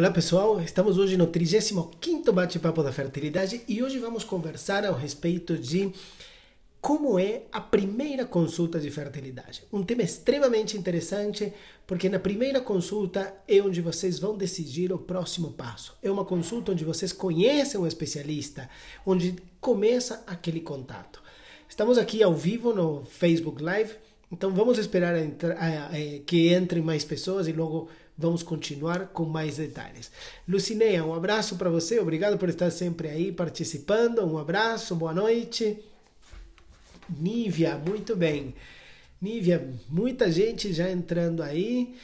Olá pessoal, estamos hoje no 35º Bate-Papo da Fertilidade e hoje vamos conversar ao respeito de como é a primeira consulta de fertilidade. Um tema extremamente interessante, porque na primeira consulta é onde vocês vão decidir o próximo passo. É uma consulta onde vocês conhecem um especialista, onde começa aquele contato. Estamos aqui ao vivo no Facebook Live, então vamos esperar a, a, a, que entrem mais pessoas e logo Vamos continuar com mais detalhes. Lucineia, um abraço para você, obrigado por estar sempre aí participando. Um abraço, boa noite. Nívia, muito bem. Nívia, muita gente já entrando aí.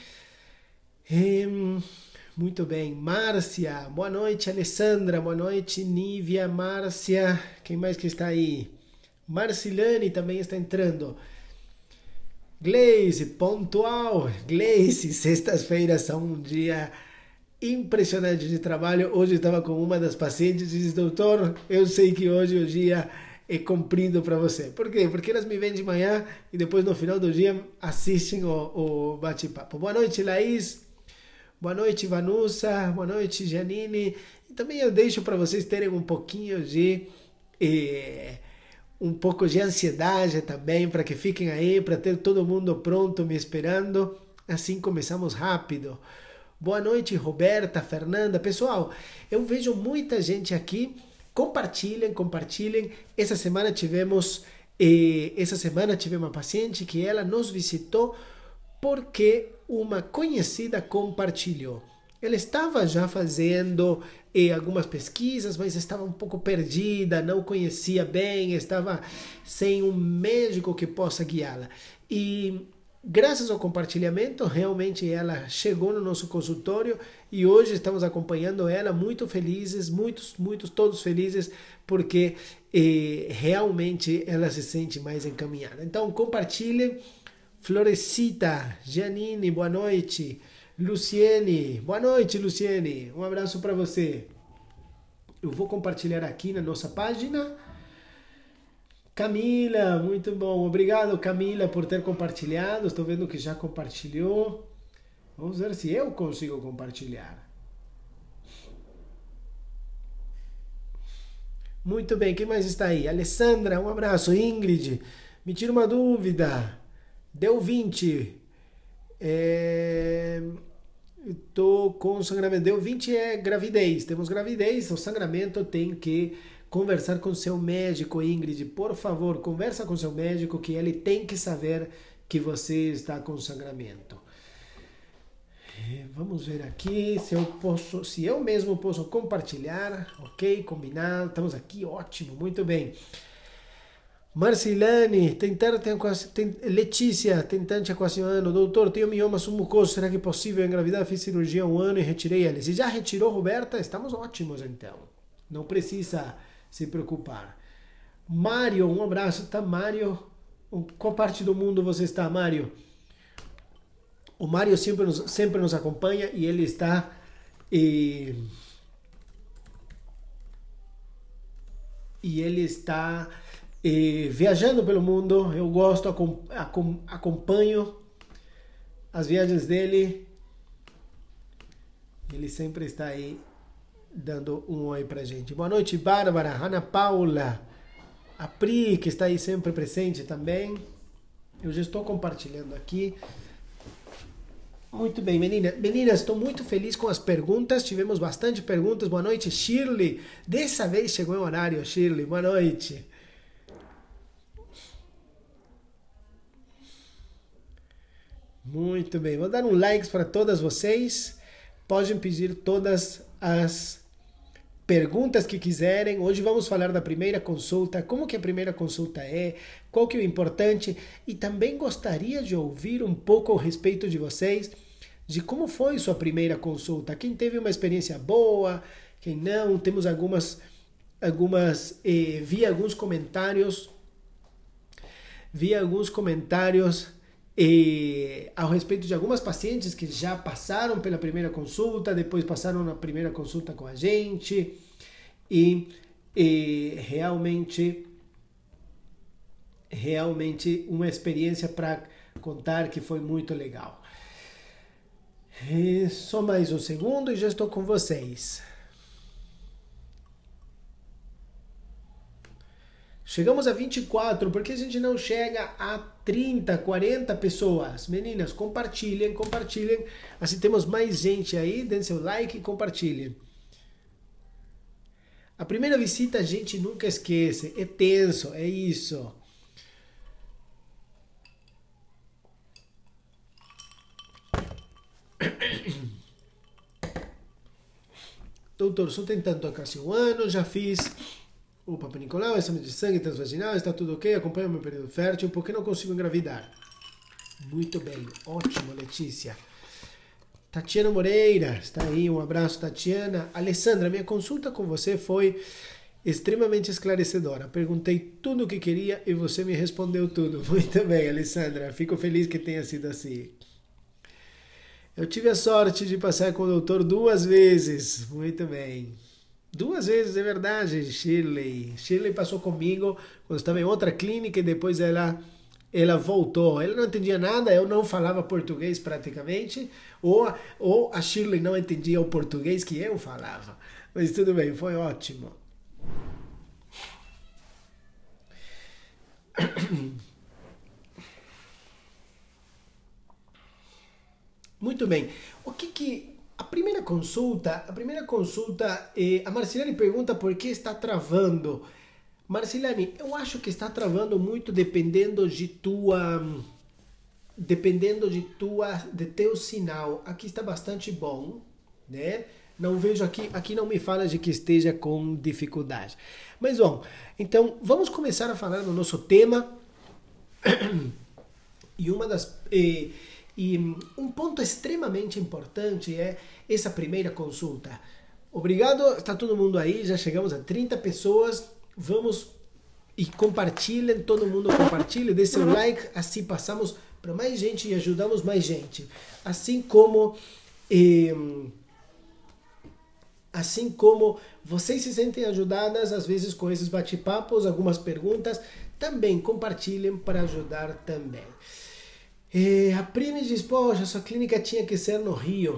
muito bem. Márcia, boa noite. Alessandra, boa noite. Nívia, Márcia, quem mais que está aí? Marcilane também está entrando. Gleice, pontual. Gleice, sextas-feiras são um dia impressionante de trabalho. Hoje estava com uma das pacientes e disse: Doutor, eu sei que hoje o dia é cumprido para você. Por quê? Porque elas me vêm de manhã e depois no final do dia assistem o, o bate-papo. Boa noite, Laís. Boa noite, Vanusa. Boa noite, Janine. E também eu deixo para vocês terem um pouquinho de. Eh, um pouco de ansiedade também, para que fiquem aí, para ter todo mundo pronto me esperando. Assim começamos rápido. Boa noite, Roberta, Fernanda. Pessoal, eu vejo muita gente aqui. Compartilhem, compartilhem. Essa semana tivemos eh, essa semana tive uma paciente que ela nos visitou porque uma conhecida compartilhou. Ela estava já fazendo eh, algumas pesquisas, mas estava um pouco perdida, não conhecia bem, estava sem um médico que possa guiá-la. E graças ao compartilhamento, realmente ela chegou no nosso consultório e hoje estamos acompanhando ela muito felizes, muitos, muitos, todos felizes, porque eh, realmente ela se sente mais encaminhada. Então, compartilhe. Florecita, Janine, boa noite. Luciene, boa noite, Luciene. Um abraço para você. Eu vou compartilhar aqui na nossa página. Camila, muito bom. Obrigado, Camila, por ter compartilhado. Estou vendo que já compartilhou. Vamos ver se eu consigo compartilhar. Muito bem, quem mais está aí? Alessandra, um abraço. Ingrid, me tira uma dúvida. Deu 20. É estou com sangramento. Deu 20 é gravidez. Temos gravidez, o sangramento tem que conversar com seu médico, Ingrid. Por favor, conversa com seu médico que ele tem que saber que você está com sangramento. Eh, vamos ver aqui se eu posso, se eu mesmo posso compartilhar, ok? Combinado, estamos aqui, ótimo, muito bem. Marcilane, tentar tem, tem, Letícia, tentante ano doutor, tenho mioma submucoso, será que é possível engravidar? Fiz cirurgia um ano e retirei ela. Se já retirou, Roberta, estamos ótimos então. Não precisa se preocupar. Mário, um abraço, tá Mário? Qual parte do mundo você está, Mário? O Mário sempre nos, sempre nos acompanha e ele está... E... e ele está e viajando pelo mundo, eu gosto, acompanho as viagens dele. Ele sempre está aí dando um oi pra gente. Boa noite, Bárbara, Ana Paula, a Pri, que está aí sempre presente também. Eu já estou compartilhando aqui. Muito bem, menina. meninas. estou muito feliz com as perguntas. Tivemos bastante perguntas. Boa noite, Shirley. Dessa vez chegou em horário, Shirley. Boa noite. Muito bem, vou dar um like para todas vocês. Podem pedir todas as perguntas que quiserem. Hoje vamos falar da primeira consulta, como que a primeira consulta é, qual que é o importante e também gostaria de ouvir um pouco a respeito de vocês, de como foi sua primeira consulta, quem teve uma experiência boa, quem não, temos algumas algumas eh, vi alguns comentários vi alguns comentários e, ao respeito de algumas pacientes que já passaram pela primeira consulta, depois passaram na primeira consulta com a gente, e, e realmente, realmente uma experiência para contar que foi muito legal. E só mais um segundo e já estou com vocês. Chegamos a 24, porque a gente não chega a 30, 40 pessoas? Meninas, compartilhem, compartilhem. Assim temos mais gente aí, dêem seu like e compartilhem. A primeira visita a gente nunca esquece, é tenso, é isso. Doutor, só tem tanto quase um ano, já fiz o Papa Nicolau, exame de sangue transvaginal, está tudo ok, acompanha o meu período fértil, porque não consigo engravidar. Muito bem, ótimo, Letícia. Tatiana Moreira, está aí, um abraço, Tatiana. Alessandra, minha consulta com você foi extremamente esclarecedora. Perguntei tudo o que queria e você me respondeu tudo. Muito bem, Alessandra, fico feliz que tenha sido assim. Eu tive a sorte de passar com o doutor duas vezes. Muito bem. Duas vezes, é verdade, Shirley. Shirley passou comigo quando estava em outra clínica e depois ela ela voltou. Ela não entendia nada, eu não falava português praticamente, ou, ou a Shirley não entendia o português que eu falava. Mas tudo bem, foi ótimo. Muito bem. O que que a primeira consulta, a primeira consulta, eh, a Marcilane pergunta por que está travando. Marcilane, eu acho que está travando muito dependendo de tua dependendo de tua de teu sinal. Aqui está bastante bom, né? Não vejo aqui, aqui não me fala de que esteja com dificuldade. Mas bom, então vamos começar a falar do nosso tema. E uma das eh, e hum, um ponto extremamente importante é essa primeira consulta. Obrigado, está todo mundo aí, já chegamos a 30 pessoas. Vamos e compartilhem, todo mundo compartilhe, dê seu like, assim passamos para mais gente e ajudamos mais gente. Assim como eh, assim como vocês se sentem ajudadas, às vezes com esses bate-papos, algumas perguntas, também compartilhem para ajudar também. E eh, a Prime diz: Poxa, sua clínica tinha que ser no Rio.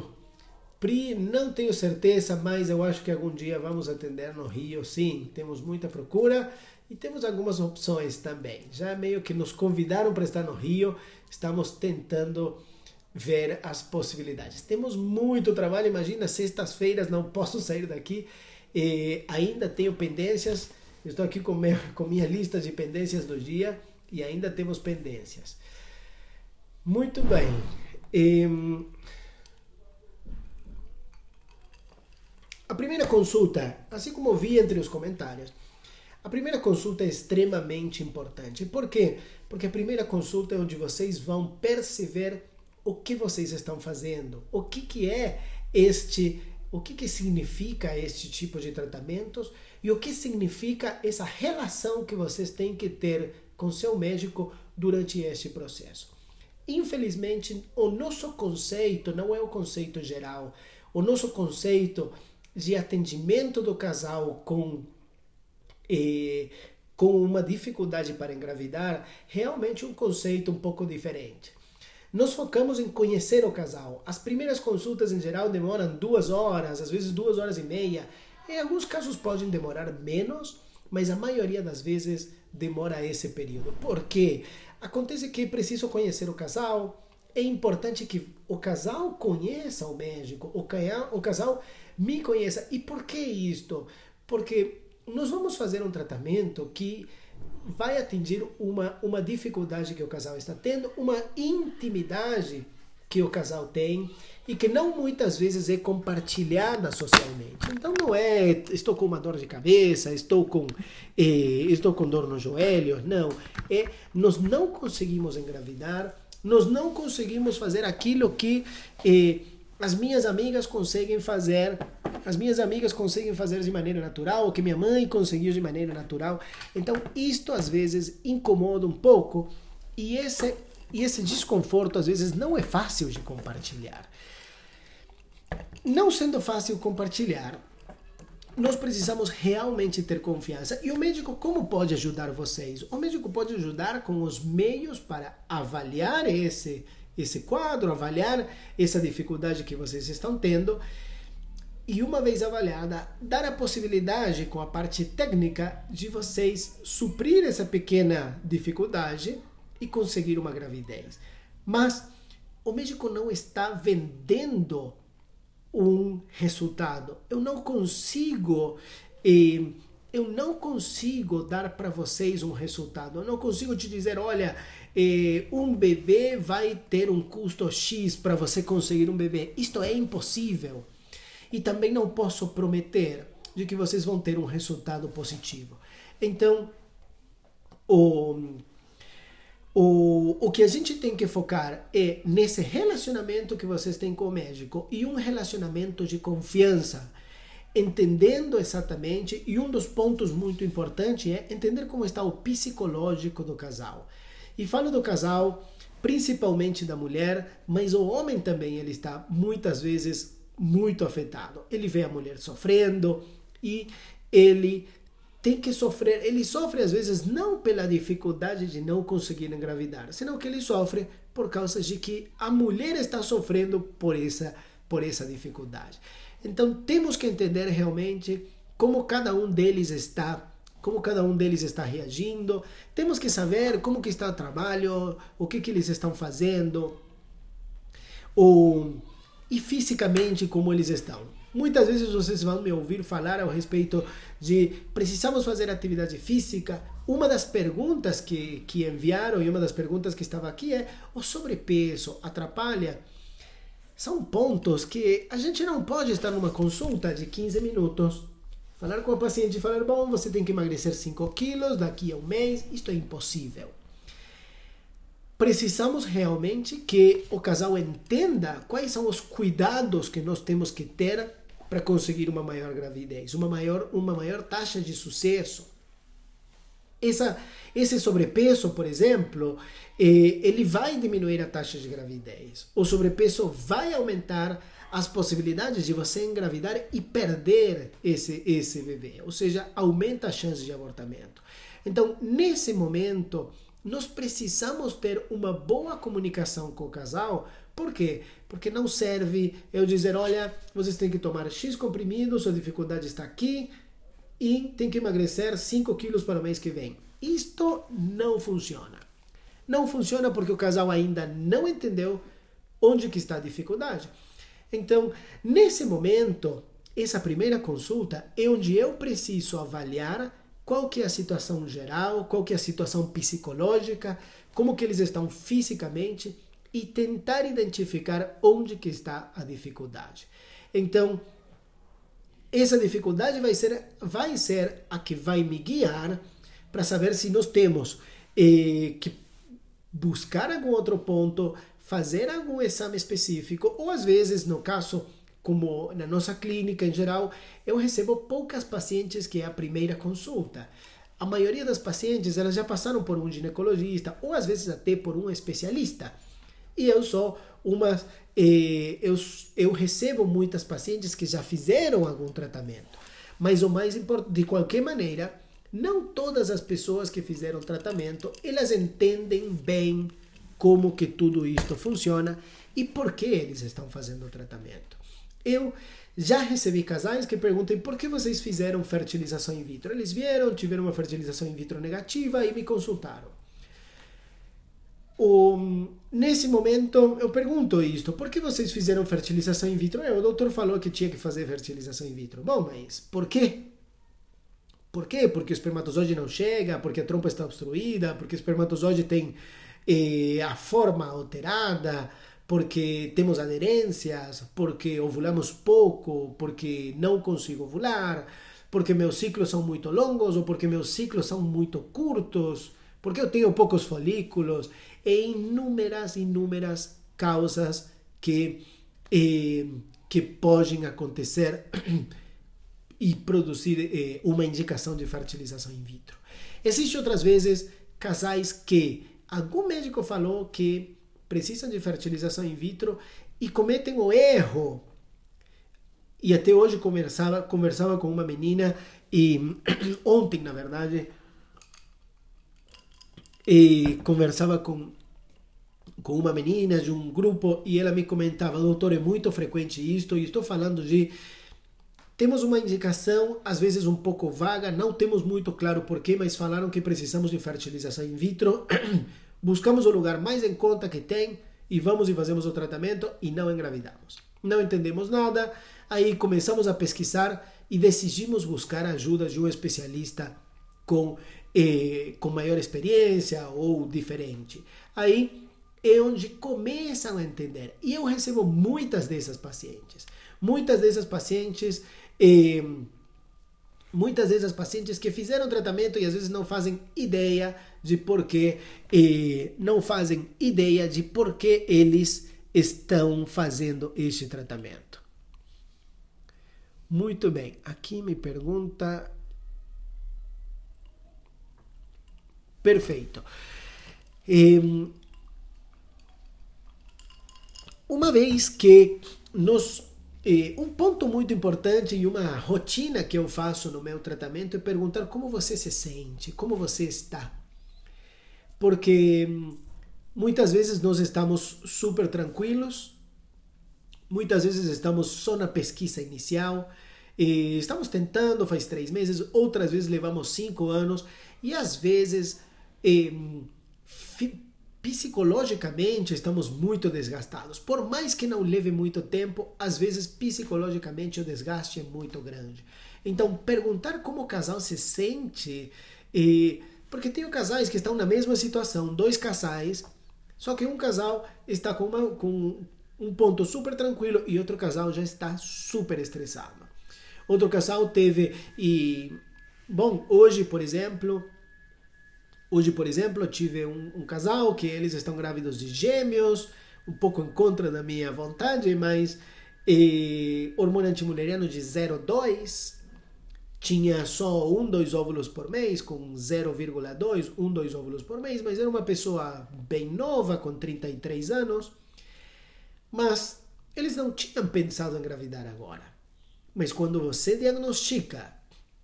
Pri, não tenho certeza, mas eu acho que algum dia vamos atender no Rio, sim. Temos muita procura e temos algumas opções também. Já meio que nos convidaram para estar no Rio, estamos tentando ver as possibilidades. Temos muito trabalho, imagina, sextas-feiras não posso sair daqui e eh, ainda tenho pendências. Estou aqui com, meu, com minha lista de pendências do dia e ainda temos pendências. Muito bem. E, a primeira consulta, assim como vi entre os comentários, a primeira consulta é extremamente importante. Por quê? Porque a primeira consulta é onde vocês vão perceber o que vocês estão fazendo, o que, que é este, o que, que significa este tipo de tratamentos e o que significa essa relação que vocês têm que ter com seu médico durante este processo. Infelizmente, o nosso conceito não é o conceito geral. O nosso conceito de atendimento do casal com eh, com uma dificuldade para engravidar, realmente é um conceito um pouco diferente. Nós focamos em conhecer o casal. As primeiras consultas, em geral, demoram duas horas, às vezes duas horas e meia. Em alguns casos podem demorar menos, mas a maioria das vezes demora esse período. Por quê? Acontece que é preciso conhecer o casal. É importante que o casal conheça o médico, o casal me conheça. E por que isto? Porque nós vamos fazer um tratamento que vai atingir uma, uma dificuldade que o casal está tendo, uma intimidade que o casal tem e que não muitas vezes é compartilhada socialmente. Então não é estou com uma dor de cabeça, estou com eh, estou com dor nos joelhos, não. É nós não conseguimos engravidar, nós não conseguimos fazer aquilo que eh, as minhas amigas conseguem fazer, as minhas amigas conseguem fazer de maneira natural, o que minha mãe conseguiu de maneira natural. Então isto às vezes incomoda um pouco e esse e esse desconforto às vezes não é fácil de compartilhar. Não sendo fácil compartilhar, nós precisamos realmente ter confiança. E o médico como pode ajudar vocês? O médico pode ajudar com os meios para avaliar esse esse quadro, avaliar essa dificuldade que vocês estão tendo e uma vez avaliada, dar a possibilidade com a parte técnica de vocês suprir essa pequena dificuldade e conseguir uma gravidez. Mas o médico não está vendendo um resultado. Eu não consigo. Eh, eu não consigo dar para vocês um resultado. Eu não consigo te dizer, olha, eh, um bebê vai ter um custo X para você conseguir um bebê. Isto é impossível. E também não posso prometer de que vocês vão ter um resultado positivo. Então, o o, o que a gente tem que focar é nesse relacionamento que vocês têm com o médico e um relacionamento de confiança, entendendo exatamente. E um dos pontos muito importantes é entender como está o psicológico do casal. E falo do casal principalmente da mulher, mas o homem também ele está muitas vezes muito afetado. Ele vê a mulher sofrendo e ele tem que sofrer. Ele sofre às vezes não pela dificuldade de não conseguir engravidar, senão que ele sofre por causa de que a mulher está sofrendo por essa por essa dificuldade. Então temos que entender realmente como cada um deles está como cada um deles está reagindo, temos que saber como que está o trabalho, o que que eles estão fazendo, ou e fisicamente como eles estão. Muitas vezes vocês vão me ouvir falar ao respeito de precisamos fazer atividade física. Uma das perguntas que, que enviaram e uma das perguntas que estava aqui é: o sobrepeso atrapalha? São pontos que a gente não pode estar numa consulta de 15 minutos Falar com o paciente e falar, bom, você tem que emagrecer 5 quilos daqui a um mês, isto é impossível. Precisamos realmente que o casal entenda quais são os cuidados que nós temos que ter para conseguir uma maior gravidez, uma maior, uma maior taxa de sucesso. Essa, esse sobrepeso, por exemplo, eh, ele vai diminuir a taxa de gravidez. O sobrepeso vai aumentar as possibilidades de você engravidar e perder esse, esse bebê, ou seja, aumenta a chance de abortamento. Então, nesse momento, nós precisamos ter uma boa comunicação com o casal, por quê? porque não serve eu dizer, olha, vocês têm que tomar X comprimido, sua dificuldade está aqui e tem que emagrecer 5 quilos para o mês que vem. Isto não funciona. Não funciona porque o casal ainda não entendeu onde que está a dificuldade. Então, nesse momento, essa primeira consulta é onde eu preciso avaliar qual que é a situação geral, qual que é a situação psicológica, como que eles estão fisicamente, e tentar identificar onde que está a dificuldade. Então, essa dificuldade vai ser, vai ser a que vai me guiar para saber se nós temos eh, que buscar algum outro ponto, fazer algum exame específico, ou às vezes, no caso, como na nossa clínica em geral, eu recebo poucas pacientes que é a primeira consulta. A maioria das pacientes, elas já passaram por um ginecologista, ou às vezes até por um especialista. E eu sou uma. eu, eu recebo muitas pacientes que já fizeram algum tratamento. Mas o mais importante, de qualquer maneira, não todas as pessoas que fizeram tratamento, elas entendem bem como que tudo isto funciona e por que eles estão fazendo o tratamento. Eu já recebi casais que perguntem por que vocês fizeram fertilização in vitro. Eles vieram, tiveram uma fertilização in vitro negativa e me consultaram. O, Nesse momento, eu pergunto isto: por que vocês fizeram fertilização in vitro? É, o doutor falou que tinha que fazer fertilização in vitro. Bom, mas por quê? Por quê? Porque o espermatozoide não chega, porque a trompa está obstruída, porque o espermatozoide tem eh, a forma alterada, porque temos aderências, porque ovulamos pouco, porque não consigo ovular, porque meus ciclos são muito longos ou porque meus ciclos são muito curtos, porque eu tenho poucos folículos e inúmeras, inúmeras causas que, eh, que podem acontecer e produzir eh, uma indicação de fertilização in vitro. Existem outras vezes casais que algum médico falou que precisam de fertilização in vitro e cometem o erro. E até hoje conversava, conversava com uma menina e ontem, na verdade, e eh, conversava com com uma menina de um grupo e ela me comentava, doutor, é muito frequente isto, e estou falando de. Temos uma indicação, às vezes um pouco vaga, não temos muito claro porquê, mas falaram que precisamos de fertilização in vitro. Buscamos o lugar mais em conta que tem e vamos e fazemos o tratamento e não engravidamos. Não entendemos nada, aí começamos a pesquisar e decidimos buscar ajuda de um especialista com, eh, com maior experiência ou diferente. Aí é onde começam a entender. E eu recebo muitas dessas pacientes. Muitas dessas pacientes. Eh, muitas vezes as pacientes que fizeram tratamento e às vezes não fazem ideia de por que eh, não fazem ideia de por que eles estão fazendo este tratamento. Muito bem, aqui me pergunta. Perfeito. Uma vez que nós eh, um ponto muito importante e uma rotina que eu faço no meu tratamento é perguntar como você se sente, como você está. Porque hum, muitas vezes nós estamos super tranquilos, muitas vezes estamos só na pesquisa inicial, estamos tentando faz três meses, outras vezes levamos cinco anos e às vezes. Hum, Psicologicamente estamos muito desgastados. Por mais que não leve muito tempo, às vezes psicologicamente o desgaste é muito grande. Então, perguntar como o casal se sente, e... porque tem casais que estão na mesma situação, dois casais, só que um casal está com, uma, com um ponto super tranquilo e outro casal já está super estressado. Outro casal teve e bom, hoje, por exemplo, Hoje, por exemplo, tive um, um, casal que eles estão grávidos de gêmeos, um pouco em contra da minha vontade, mas e, hormônio antimuleriano de 0,2, tinha só um, dois óvulos por mês, com 0,2, um, dois óvulos por mês, mas era uma pessoa bem nova, com 33 anos, mas eles não tinham pensado em engravidar agora. Mas quando você diagnostica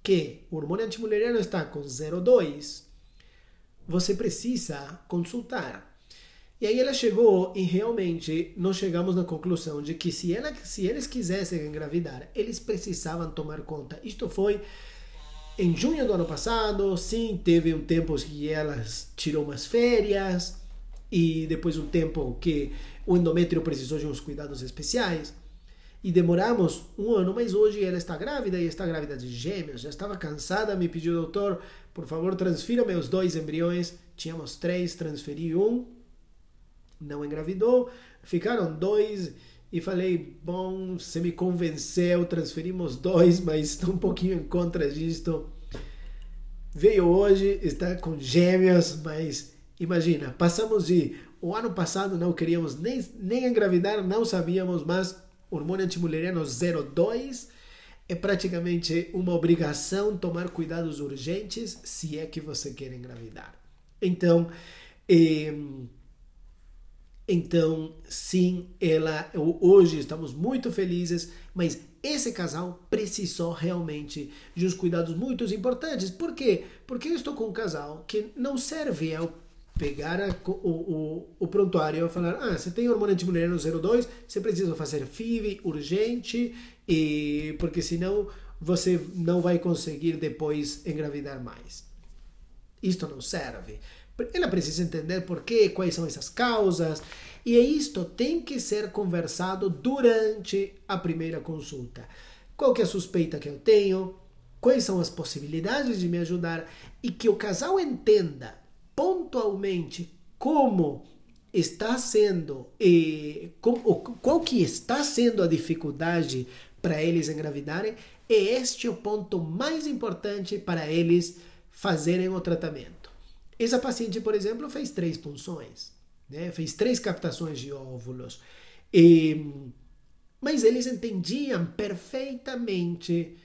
que o hormônio antimuleriano está com 0,2, você precisa consultar. E aí ela chegou e realmente nós chegamos na conclusão de que se, ela, se eles quisessem engravidar, eles precisavam tomar conta. Isto foi em junho do ano passado, sim, teve um tempo que ela tirou umas férias e depois um tempo que o endométrio precisou de uns cuidados especiais. E demoramos um ano, mas hoje ela está grávida e está grávida de gêmeos. Já estava cansada, me pediu, doutor, por favor, transfira meus dois embriões. Tínhamos três, transferi um, não engravidou, ficaram dois. E falei, bom, você me convenceu, transferimos dois, mas estou um pouquinho em contra disto. Veio hoje, está com gêmeas, mas imagina, passamos de. O ano passado não queríamos nem, nem engravidar, não sabíamos, mas hormônio antimuleriano 02 é praticamente uma obrigação tomar cuidados urgentes se é que você quer engravidar. Então, então sim, ela hoje estamos muito felizes, mas esse casal precisou realmente de uns cuidados muito importantes. Por quê? Porque eu estou com um casal que não serve ao pegar o, o, o prontuário e falar Ah, você tem hormônio de mulher no 02, você precisa fazer FIV urgente, e porque senão você não vai conseguir depois engravidar mais. Isto não serve. Ela precisa entender por quê, quais são essas causas, e é isto tem que ser conversado durante a primeira consulta. Qual que é a suspeita que eu tenho? Quais são as possibilidades de me ajudar? E que o casal entenda pontualmente como está sendo e eh, qual que está sendo a dificuldade para eles engravidarem e é este é o ponto mais importante para eles fazerem o tratamento. Essa paciente, por exemplo, fez três punções, né? fez três captações de óvulos, e... mas eles entendiam perfeitamente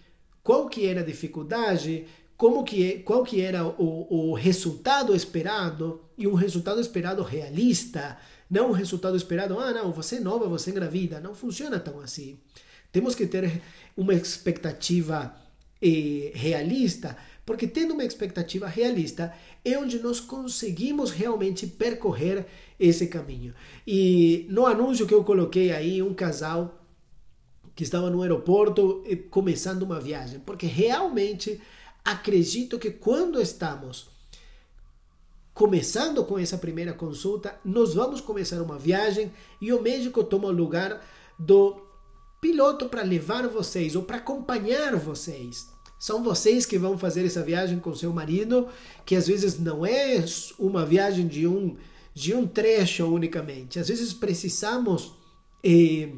qual que era a dificuldade como que, é, qual que era o, o resultado esperado e um resultado esperado realista, não um resultado esperado, ah não, você é nova, você engravida, não funciona tão assim. Temos que ter uma expectativa eh, realista, porque tendo uma expectativa realista é onde nós conseguimos realmente percorrer esse caminho. E no anúncio que eu coloquei aí, um casal que estava no aeroporto eh, começando uma viagem, porque realmente Acredito que quando estamos começando com essa primeira consulta, nós vamos começar uma viagem e o médico toma o lugar do piloto para levar vocês ou para acompanhar vocês. São vocês que vão fazer essa viagem com seu marido, que às vezes não é uma viagem de um de um trecho unicamente. Às vezes precisamos eh,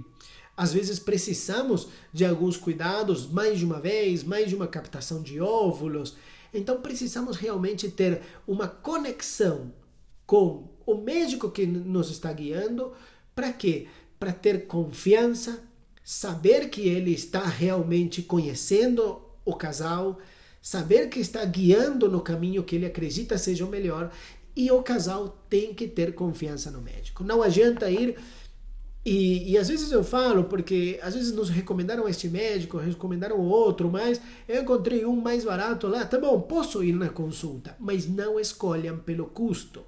às vezes precisamos de alguns cuidados mais de uma vez, mais de uma captação de óvulos. Então precisamos realmente ter uma conexão com o médico que nos está guiando. Para quê? Para ter confiança, saber que ele está realmente conhecendo o casal, saber que está guiando no caminho que ele acredita seja o melhor e o casal tem que ter confiança no médico. Não adianta ir e, e, às vezes eu falo, porque às vezes nos recomendaram este médico, recomendaram outro, mas eu encontrei um mais barato lá. Tá bom, posso ir na consulta, mas não escolham pelo custo.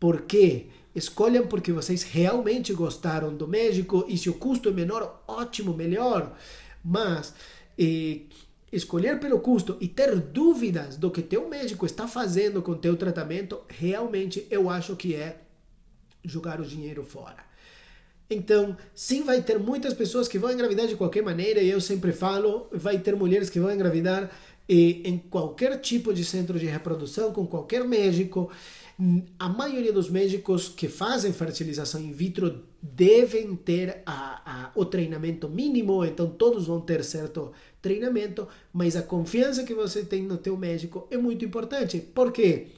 Por quê? Escolham porque vocês realmente gostaram do médico e se o custo é menor, ótimo, melhor. Mas eh, escolher pelo custo e ter dúvidas do que teu médico está fazendo com teu tratamento, realmente eu acho que é jogar o dinheiro fora. Então, sim, vai ter muitas pessoas que vão engravidar de qualquer maneira, e eu sempre falo, vai ter mulheres que vão engravidar e, em qualquer tipo de centro de reprodução, com qualquer médico. A maioria dos médicos que fazem fertilização in vitro devem ter a, a, o treinamento mínimo, então todos vão ter certo treinamento, mas a confiança que você tem no teu médico é muito importante. Por quê?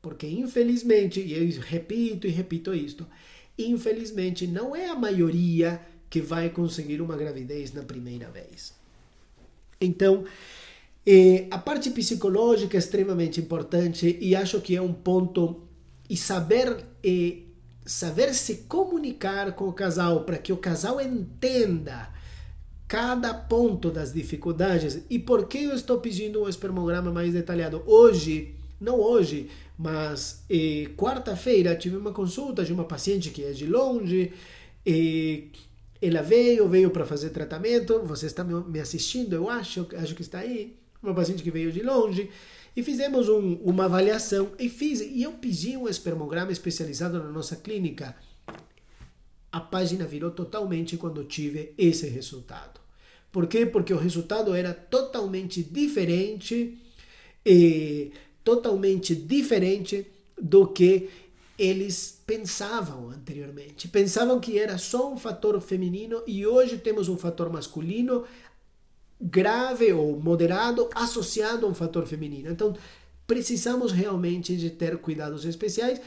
Porque, infelizmente, e eu repito e repito isto, infelizmente, não é a maioria que vai conseguir uma gravidez na primeira vez. Então, eh, a parte psicológica é extremamente importante e acho que é um ponto. E saber, eh, saber se comunicar com o casal para que o casal entenda cada ponto das dificuldades e por que eu estou pedindo um espermograma mais detalhado hoje, não hoje, mas eh, quarta-feira tive uma consulta de uma paciente que é de longe. e eh, ela veio, veio para fazer tratamento. Você está me assistindo, eu acho, acho que está aí. Uma paciente que veio de longe. E fizemos um, uma avaliação. E, fiz, e eu pedi um espermograma especializado na nossa clínica. A página virou totalmente quando tive esse resultado. Por quê? Porque o resultado era totalmente diferente. Eh, totalmente diferente do que eles pensavam anteriormente. Pensavam que era só um fator feminino e hoje temos um fator masculino grave ou moderado associado a um fator feminino. Então, precisamos realmente de ter cuidados especiais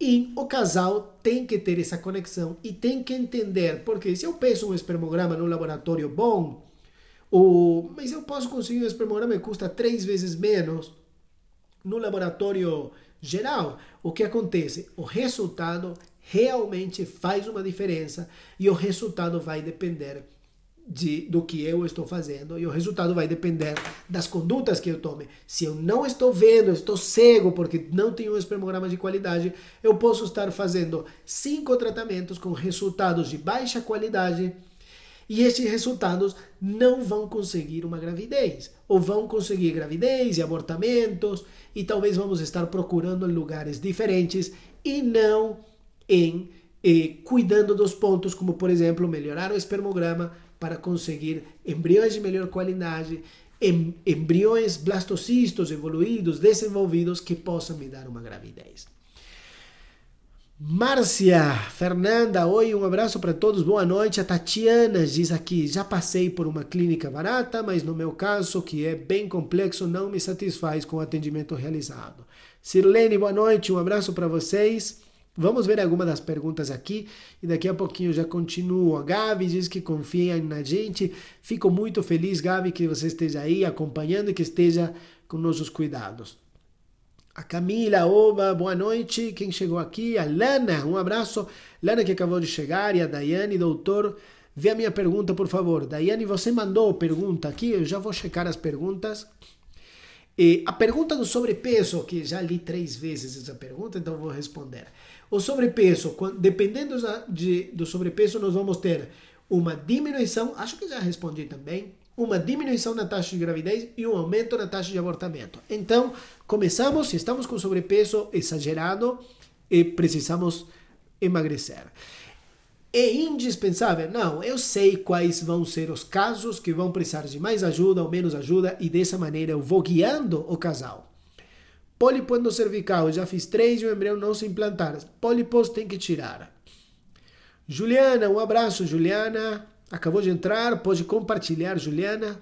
e o casal tem que ter essa conexão e tem que entender, porque se eu peço um espermograma num laboratório bom, ou, mas eu posso conseguir um espermograma que custa três vezes menos, no laboratório geral, o que acontece? O resultado realmente faz uma diferença e o resultado vai depender de, do que eu estou fazendo e o resultado vai depender das condutas que eu tome. Se eu não estou vendo, estou cego porque não tenho um espermograma de qualidade, eu posso estar fazendo cinco tratamentos com resultados de baixa qualidade e esses resultados não vão conseguir uma gravidez, ou vão conseguir gravidez e abortamentos, e talvez vamos estar procurando em lugares diferentes e não em eh, cuidando dos pontos, como por exemplo melhorar o espermograma para conseguir embriões de melhor qualidade, em, embriões blastocistos evoluídos, desenvolvidos, que possam me dar uma gravidez. Márcia, Fernanda, oi, um abraço para todos, boa noite. A Tatiana diz aqui: já passei por uma clínica barata, mas no meu caso, que é bem complexo, não me satisfaz com o atendimento realizado. Sirlene, boa noite, um abraço para vocês. Vamos ver algumas das perguntas aqui e daqui a pouquinho já continuo. A Gabi diz que confia na gente. Fico muito feliz, Gabi, que você esteja aí acompanhando e que esteja com nossos cuidados. A Camila, oba, boa noite. Quem chegou aqui? A Lana, um abraço. Lana que acabou de chegar e a Daiane, doutor. Vê a minha pergunta, por favor. Daiane, você mandou pergunta aqui, eu já vou checar as perguntas. E a pergunta do sobrepeso, que já li três vezes essa pergunta, então vou responder. O sobrepeso, dependendo do sobrepeso, nós vamos ter uma diminuição, acho que já respondi também, uma diminuição na taxa de gravidez e um aumento na taxa de abortamento. Então, começamos, se estamos com sobrepeso exagerado e precisamos emagrecer. É indispensável? Não, eu sei quais vão ser os casos que vão precisar de mais ajuda ou menos ajuda e dessa maneira eu vou guiando o casal. Pólipo endocervical, cervical. já fiz três e o embrião não se implantar. Pólipos tem que tirar. Juliana, um abraço, Juliana acabou de entrar, pode compartilhar, Juliana.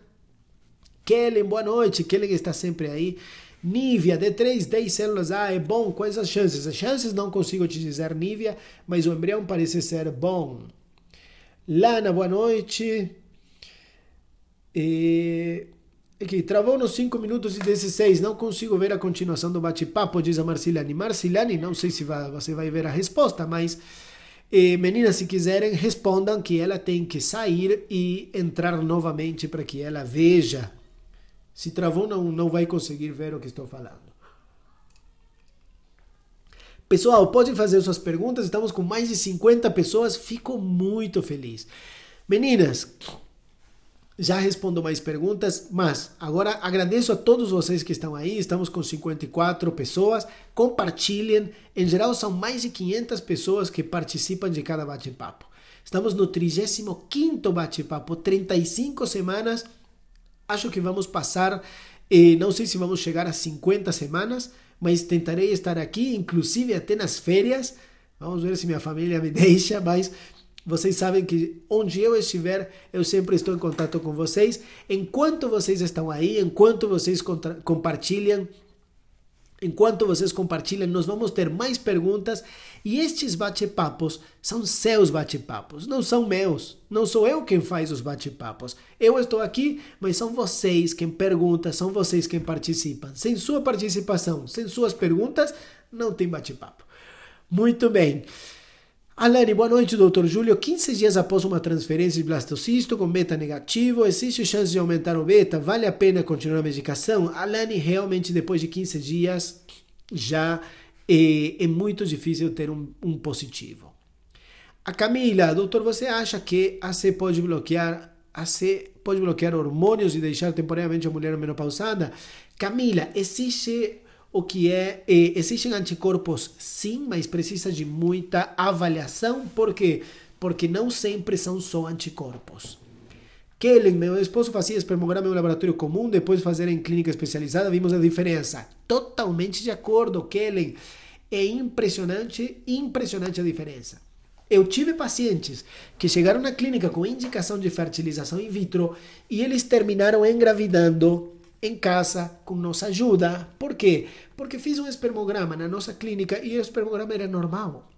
Kellen, boa noite. Kellen está sempre aí. Nívia, D3, 10 células A ah, é bom? Quais as chances? As chances não consigo te dizer, Nívia, mas o embrião parece ser bom. Lana, boa noite. E... Aqui, travou nos 5 minutos e 16. Não consigo ver a continuação do bate-papo, diz a Marcilane. Marcilane, não sei se vai, você vai ver a resposta, mas e eh, meninas, se quiserem, respondam que ela tem que sair e entrar novamente para que ela veja. Se travou, não, não vai conseguir ver o que estou falando. Pessoal, podem fazer suas perguntas. Estamos com mais de 50 pessoas. Fico muito feliz. Meninas, já respondo mais perguntas, mas agora agradeço a todos vocês que estão aí. Estamos com 54 pessoas. Compartilhem. Em geral, são mais de 500 pessoas que participam de cada bate-papo. Estamos no 35 bate-papo, 35 semanas. Acho que vamos passar, eh, não sei se vamos chegar a 50 semanas, mas tentarei estar aqui, inclusive até nas férias. Vamos ver se minha família me deixa, mas vocês sabem que onde eu estiver, eu sempre estou em contato com vocês. Enquanto vocês estão aí, enquanto vocês compartilham, Enquanto vocês compartilham, nós vamos ter mais perguntas e estes bate-papos são seus bate-papos, não são meus. Não sou eu quem faz os bate-papos. Eu estou aqui, mas são vocês quem perguntam, são vocês quem participam. Sem sua participação, sem suas perguntas, não tem bate-papo. Muito bem. Alane, boa noite, doutor Júlio. 15 dias após uma transferência de blastocisto com beta negativo, existe chance de aumentar o beta? Vale a pena continuar a medicação? Alane, realmente, depois de 15 dias, já é, é muito difícil ter um, um positivo. A Camila, doutor, você acha que a C pode bloquear a C pode bloquear hormônios e deixar temporariamente a mulher menopausada? Camila, existe o que é, eh, existem anticorpos sim, mas precisa de muita avaliação, por quê? Porque não sempre são só anticorpos. Kellen, meu esposo fazia espermograma em um laboratório comum, depois de fazer em clínica especializada, vimos a diferença. Totalmente de acordo, Kellen. É impressionante, impressionante a diferença. Eu tive pacientes que chegaram na clínica com indicação de fertilização in vitro e eles terminaram engravidando em casa com nossa ajuda. Por quê? Porque fiz um espermograma na nossa clínica e o espermograma era normal.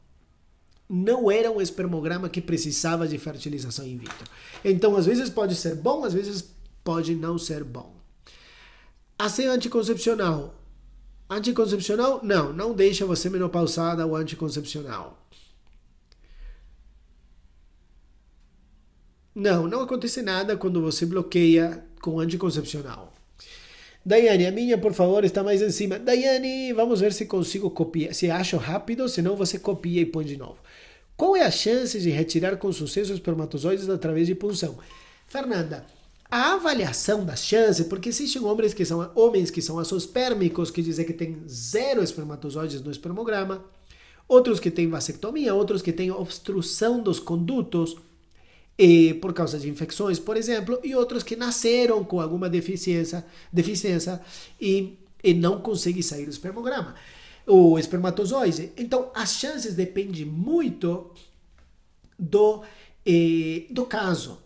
Não era um espermograma que precisava de fertilização in vitro. Então, às vezes pode ser bom, às vezes pode não ser bom. a Ação anticoncepcional. Anticoncepcional, não, não deixa você menopausada o anticoncepcional. Não, não acontece nada quando você bloqueia com anticoncepcional. Daiane, a minha, por favor, está mais em cima. Daiane, vamos ver se consigo copiar. Se acho rápido, senão você copia e põe de novo. Qual é a chance de retirar com sucesso espermatozoides através de punção? Fernanda, a avaliação das chances, porque existem homens que são homens que são azospérmicos, que dizem que tem zero espermatozoides no espermograma, outros que têm vasectomia, outros que têm obstrução dos condutos eh, por causa de infecções, por exemplo, e outros que nasceram com alguma deficiência, deficiência e, e não conseguem sair do espermograma, o espermatozoide. Então, as chances dependem muito do, eh, do caso.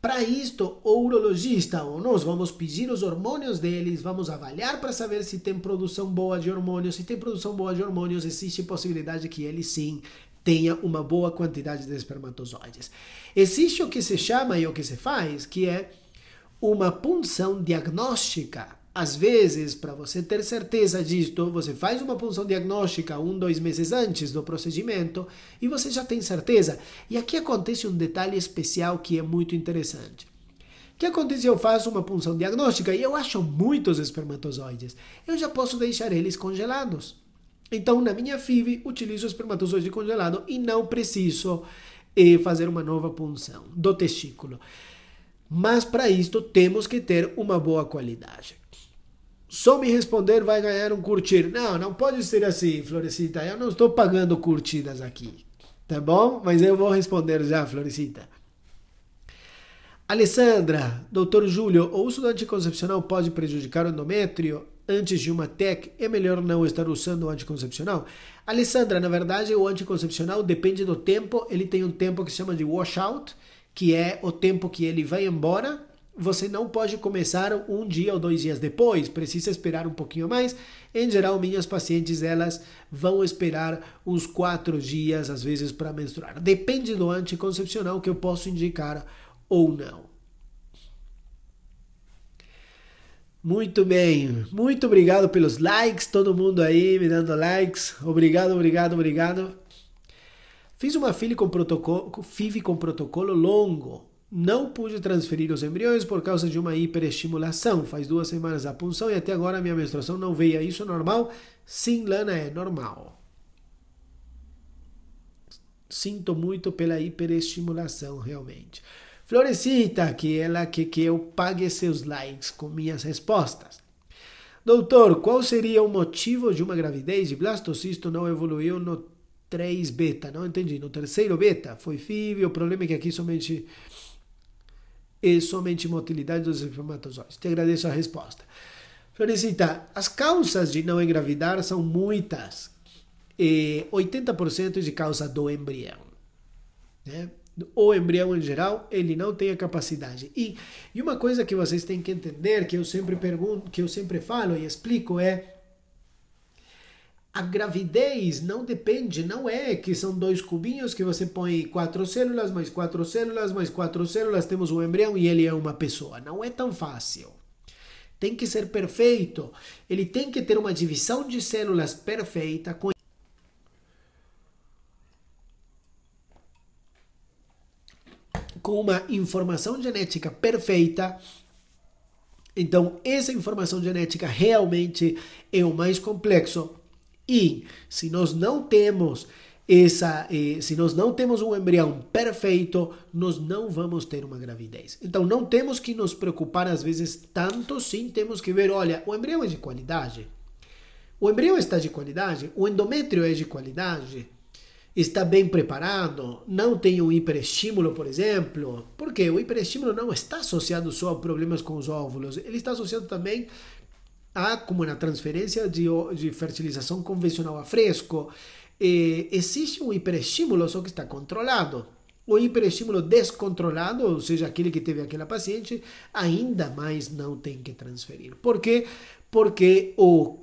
Para isto, o urologista ou nós vamos pedir os hormônios deles, vamos avaliar para saber se tem produção boa de hormônios. Se tem produção boa de hormônios, existe possibilidade que eles sim tenha uma boa quantidade de espermatozoides. Existe o que se chama e o que se faz, que é uma punção diagnóstica. Às vezes, para você ter certeza disto, você faz uma punção diagnóstica um, dois meses antes do procedimento e você já tem certeza. E aqui acontece um detalhe especial que é muito interessante. O que acontece? Eu faço uma punção diagnóstica e eu acho muitos espermatozoides. Eu já posso deixar eles congelados. Então, na minha FIV, utilizo espermatozoide congelado e não preciso eh, fazer uma nova punção do testículo. Mas para isto temos que ter uma boa qualidade. Só me responder vai ganhar um curtir. Não, não pode ser assim, Florecita. Eu não estou pagando curtidas aqui. Tá bom? Mas eu vou responder já, Florecita. Alessandra, doutor Júlio, o uso do anticoncepcional pode prejudicar o endométrio? antes de uma TEC, é melhor não estar usando o anticoncepcional? Alessandra, na verdade, o anticoncepcional depende do tempo. Ele tem um tempo que se chama de washout, que é o tempo que ele vai embora. Você não pode começar um dia ou dois dias depois, precisa esperar um pouquinho mais. Em geral, minhas pacientes elas vão esperar uns quatro dias, às vezes, para menstruar. Depende do anticoncepcional que eu posso indicar ou não. Muito bem, muito obrigado pelos likes, todo mundo aí me dando likes. Obrigado, obrigado, obrigado. Fiz uma FIV com protocolo, FIV com protocolo longo. Não pude transferir os embriões por causa de uma hiperestimulação. Faz duas semanas a punção e até agora a minha menstruação não veio. É isso é normal? Sim, Lana, é normal. Sinto muito pela hiperestimulação, realmente. Florecita, que ela é quer que eu pague seus likes com minhas respostas. Doutor, qual seria o motivo de uma gravidez de blastocisto não evoluiu no 3 beta? Não entendi. No terceiro beta? Foi FIV? O problema é que aqui somente é somente motilidade dos espermatozoides. Te agradeço a resposta. Florecita, as causas de não engravidar são muitas. É, e 80% de causa do embrião. Né? o embrião em geral, ele não tem a capacidade. E, e uma coisa que vocês têm que entender, que eu sempre pergunto, que eu sempre falo e explico é a gravidez não depende, não é que são dois cubinhos que você põe quatro células, mais quatro células, mais quatro células, temos um embrião e ele é uma pessoa. Não é tão fácil. Tem que ser perfeito. Ele tem que ter uma divisão de células perfeita, com com uma informação genética perfeita, então essa informação genética realmente é o mais complexo. E se nós não temos essa, eh, se nós não temos um embrião perfeito, nós não vamos ter uma gravidez. Então não temos que nos preocupar às vezes tanto, sim, temos que ver, olha, o embrião é de qualidade. O embrião está de qualidade, o endométrio é de qualidade, está bem preparado, não tem um hiperestímulo, por exemplo, porque o hiperestímulo não está associado só a problemas com os óvulos, ele está associado também a, como na transferência de, de fertilização convencional a fresco, existe um hiperestímulo, só que está controlado. O hiperestímulo descontrolado, ou seja, aquele que teve aquela paciente, ainda mais não tem que transferir. Por quê? Porque o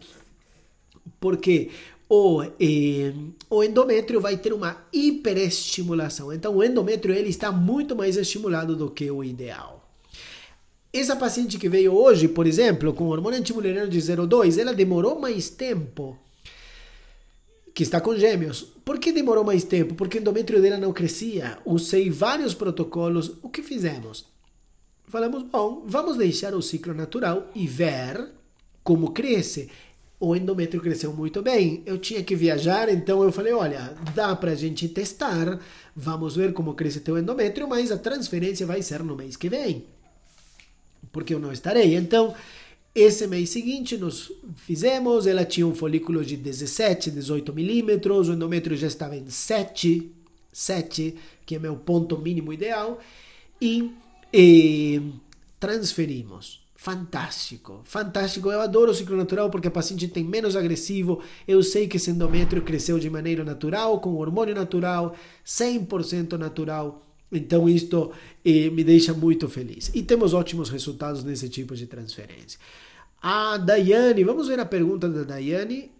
porque o, eh, o endométrio vai ter uma hiperestimulação. Então, o endométrio ele está muito mais estimulado do que o ideal. Essa paciente que veio hoje, por exemplo, com hormônio antimuleriano de 0,2, ela demorou mais tempo que está com gêmeos. Por que demorou mais tempo? Porque o endométrio dela não crescia. Usei vários protocolos. O que fizemos? Falamos, bom, vamos deixar o ciclo natural e ver como cresce o endométrio cresceu muito bem. Eu tinha que viajar, então eu falei: olha, dá para a gente testar, vamos ver como cresce teu endométrio, mas a transferência vai ser no mês que vem, porque eu não estarei. Então, esse mês seguinte nós fizemos, ela tinha um folículo de 17, 18 milímetros, o endométrio já estava em 7, 7, que é meu ponto mínimo ideal, e, e transferimos. Fantástico, fantástico. Eu adoro o ciclo natural porque a paciente tem menos agressivo. Eu sei que esse endométrio cresceu de maneira natural, com hormônio natural, 100% natural. Então, isto eh, me deixa muito feliz. E temos ótimos resultados nesse tipo de transferência. A Daiane, vamos ver a pergunta da Daiane.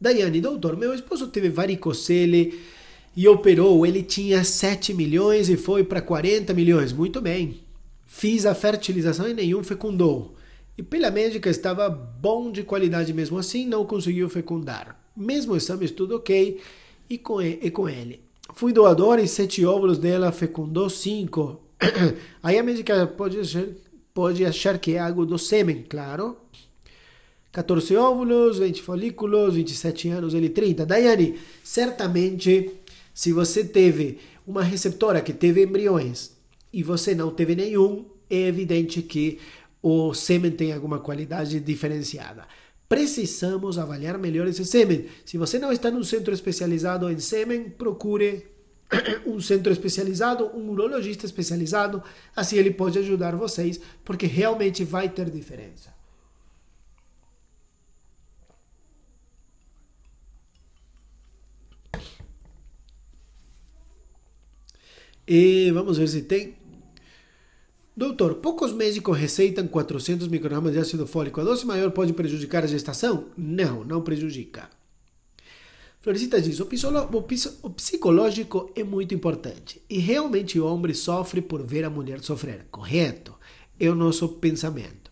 Daiane, doutor, meu esposo teve varicocele e operou. Ele tinha 7 milhões e foi para 40 milhões. Muito bem. Fiz a fertilização e nenhum fecundou. E pela médica estava bom de qualidade mesmo assim, não conseguiu fecundar. Mesmo exames, tudo ok. E com, e com ele. Fui doador e sete óvulos dela fecundou cinco. Aí a médica pode, pode achar que é algo do sêmen, claro. 14 óvulos, 20 folículos, 27 anos, ele 30. Daiane, certamente, se você teve uma receptora que teve embriões e você não teve nenhum, é evidente que o sêmen tem alguma qualidade diferenciada. Precisamos avaliar melhor esse sêmen. Se você não está num centro especializado em sêmen, procure um centro especializado, um urologista especializado, assim ele pode ajudar vocês, porque realmente vai ter diferença. E vamos ver se tem. Doutor, poucos médicos receitam 400 microgramas de ácido fólico. A dose maior pode prejudicar a gestação? Não, não prejudica. Florescita diz: o, o, o psicológico é muito importante. E realmente o homem sofre por ver a mulher sofrer. Correto? É o nosso pensamento.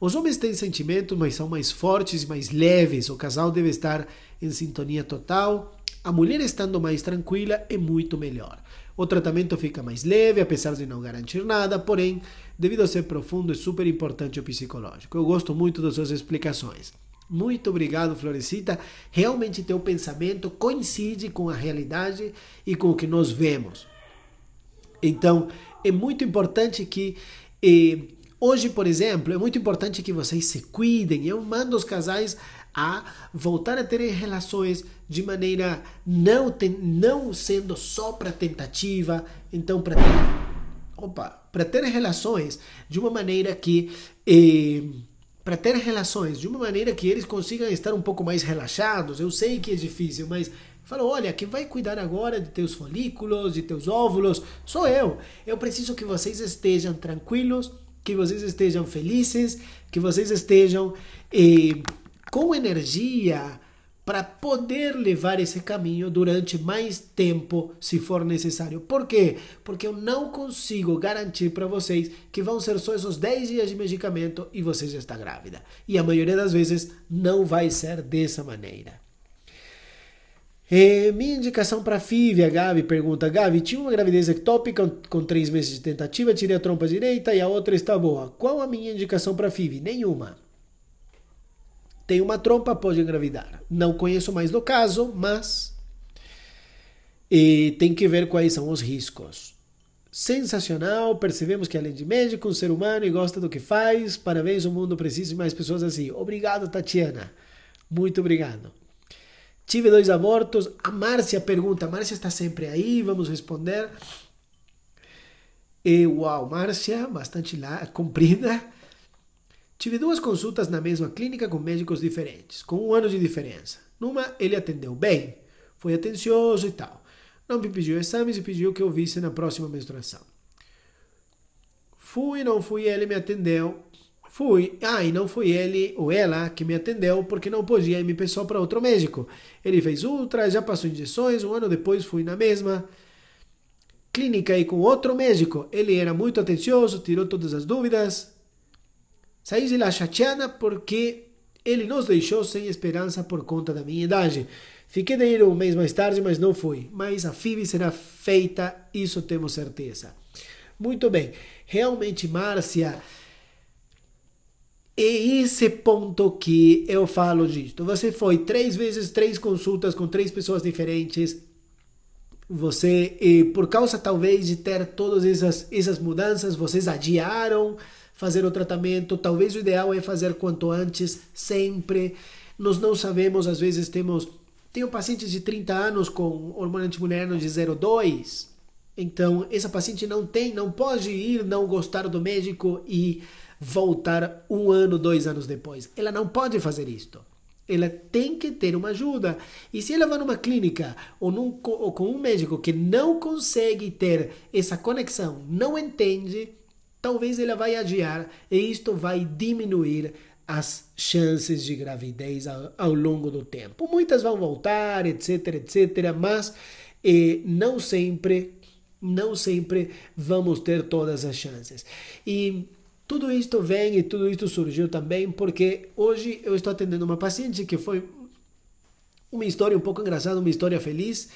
Os homens têm sentimentos, mas são mais fortes e mais leves. O casal deve estar em sintonia total. A mulher estando mais tranquila é muito melhor. O tratamento fica mais leve, apesar de não garantir nada, porém, devido a ser profundo, é super importante o psicológico. Eu gosto muito das suas explicações. Muito obrigado, Florecita. Realmente teu pensamento coincide com a realidade e com o que nós vemos. Então, é muito importante que eh, hoje, por exemplo, é muito importante que vocês se cuidem. Eu mando os casais a voltar a ter relações de maneira não, te, não sendo só para tentativa, então para ter, ter, relações de uma maneira que eh, para ter relações de uma maneira que eles consigam estar um pouco mais relaxados. Eu sei que é difícil, mas Falou, olha, quem vai cuidar agora de teus folículos, de teus óvulos, sou eu. Eu preciso que vocês estejam tranquilos, que vocês estejam felizes, que vocês estejam eh, com energia para poder levar esse caminho durante mais tempo, se for necessário. Por quê? Porque eu não consigo garantir para vocês que vão ser só esses 10 dias de medicamento e você já está grávida. E a maioria das vezes não vai ser dessa maneira. É, minha indicação para a Gabi pergunta: Gabi, tinha uma gravidez ectópica com três meses de tentativa, tirei a trompa direita e a outra está boa. Qual a minha indicação para Fívia? Nenhuma. Tem uma trompa, pode engravidar. Não conheço mais do caso, mas e tem que ver quais são os riscos. Sensacional, percebemos que além de médico, um ser humano e gosta do que faz. Parabéns, o mundo precisa de mais pessoas assim. Obrigado, Tatiana. Muito obrigado. Tive dois abortos. A Márcia pergunta. A Márcia está sempre aí, vamos responder. E, uau, Márcia, bastante lá, comprida. Tive duas consultas na mesma clínica com médicos diferentes, com um ano de diferença. Numa, ele atendeu bem, foi atencioso e tal. Não me pediu exames e pediu que eu visse na próxima menstruação. Fui, não fui, ele me atendeu. Fui, ah, e não foi ele ou ela que me atendeu porque não podia e me passou para outro médico. Ele fez ultra, já passou injeções, um ano depois fui na mesma clínica e com outro médico. Ele era muito atencioso, tirou todas as dúvidas, Saí de lá Chateana porque ele nos deixou sem esperança por conta da minha idade. Fiquei de ir um mês mais tarde, mas não fui. Mas a FIB será feita, isso temos certeza. Muito bem. Realmente, Márcia, é esse ponto que eu falo disto. Você foi três vezes, três consultas com três pessoas diferentes. Você, por causa talvez de ter todas essas, essas mudanças, vocês adiaram fazer o tratamento. Talvez o ideal é fazer quanto antes, sempre. Nós não sabemos, às vezes temos. Tenho pacientes de 30 anos com hormônio antimuleriano de 0,2. Então, essa paciente não tem, não pode ir, não gostar do médico e voltar um ano, dois anos depois. Ela não pode fazer isto. Ela tem que ter uma ajuda. E se ela vai numa clínica ou, num, ou com um médico que não consegue ter essa conexão, não entende, talvez ela vai adiar e isto vai diminuir as chances de gravidez ao, ao longo do tempo. Muitas vão voltar, etc, etc, mas eh, não sempre, não sempre vamos ter todas as chances. E tudo isto vem e tudo isto surgiu também porque hoje eu estou atendendo uma paciente que foi uma história um pouco engraçada, uma história feliz.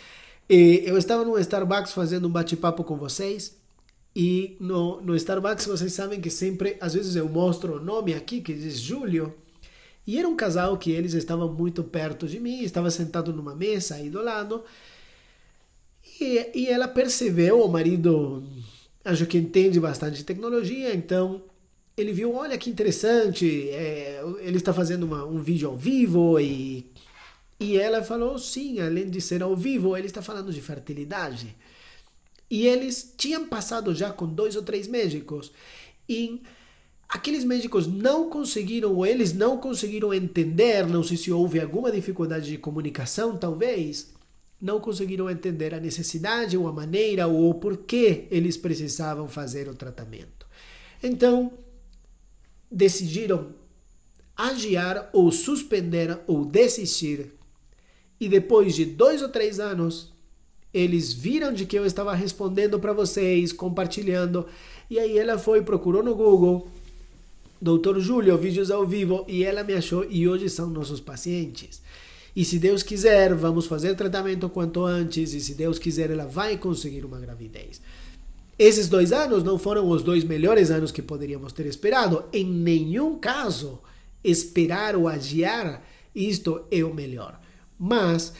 Eu estava num Starbucks fazendo um bate-papo com vocês e no, no Starbucks vocês sabem que sempre, às vezes eu mostro o nome aqui que diz Júlio. E era um casal que eles estavam muito perto de mim, estava sentado numa mesa aí do lado. E, e ela percebeu, o marido acho que entende bastante tecnologia, então ele viu, olha que interessante, eh, é, ele está fazendo uma, um vídeo ao vivo e, e ela falou, sim, além de ser ao vivo, ele está falando de fertilidade. E eles tinham passado já com dois ou três médicos. E aqueles médicos não conseguiram, ou eles não conseguiram entender, não sei se houve alguma dificuldade de comunicação, talvez, não conseguiram entender a necessidade, ou a maneira, ou o porquê eles precisavam fazer o tratamento. Então, decidiram adiar ou suspender ou desistir. E depois de dois ou três anos, eles viram de que eu estava respondendo para vocês, compartilhando. E aí ela foi, procurou no Google, Doutor Júlio, vídeos ao vivo, e ela me achou e hoje são nossos pacientes. E se Deus quiser, vamos fazer tratamento quanto antes, e se Deus quiser, ela vai conseguir uma gravidez. Esses dois anos não foram os dois melhores anos que poderíamos ter esperado. Em nenhum caso, esperar ou adiar isto é o melhor. Mas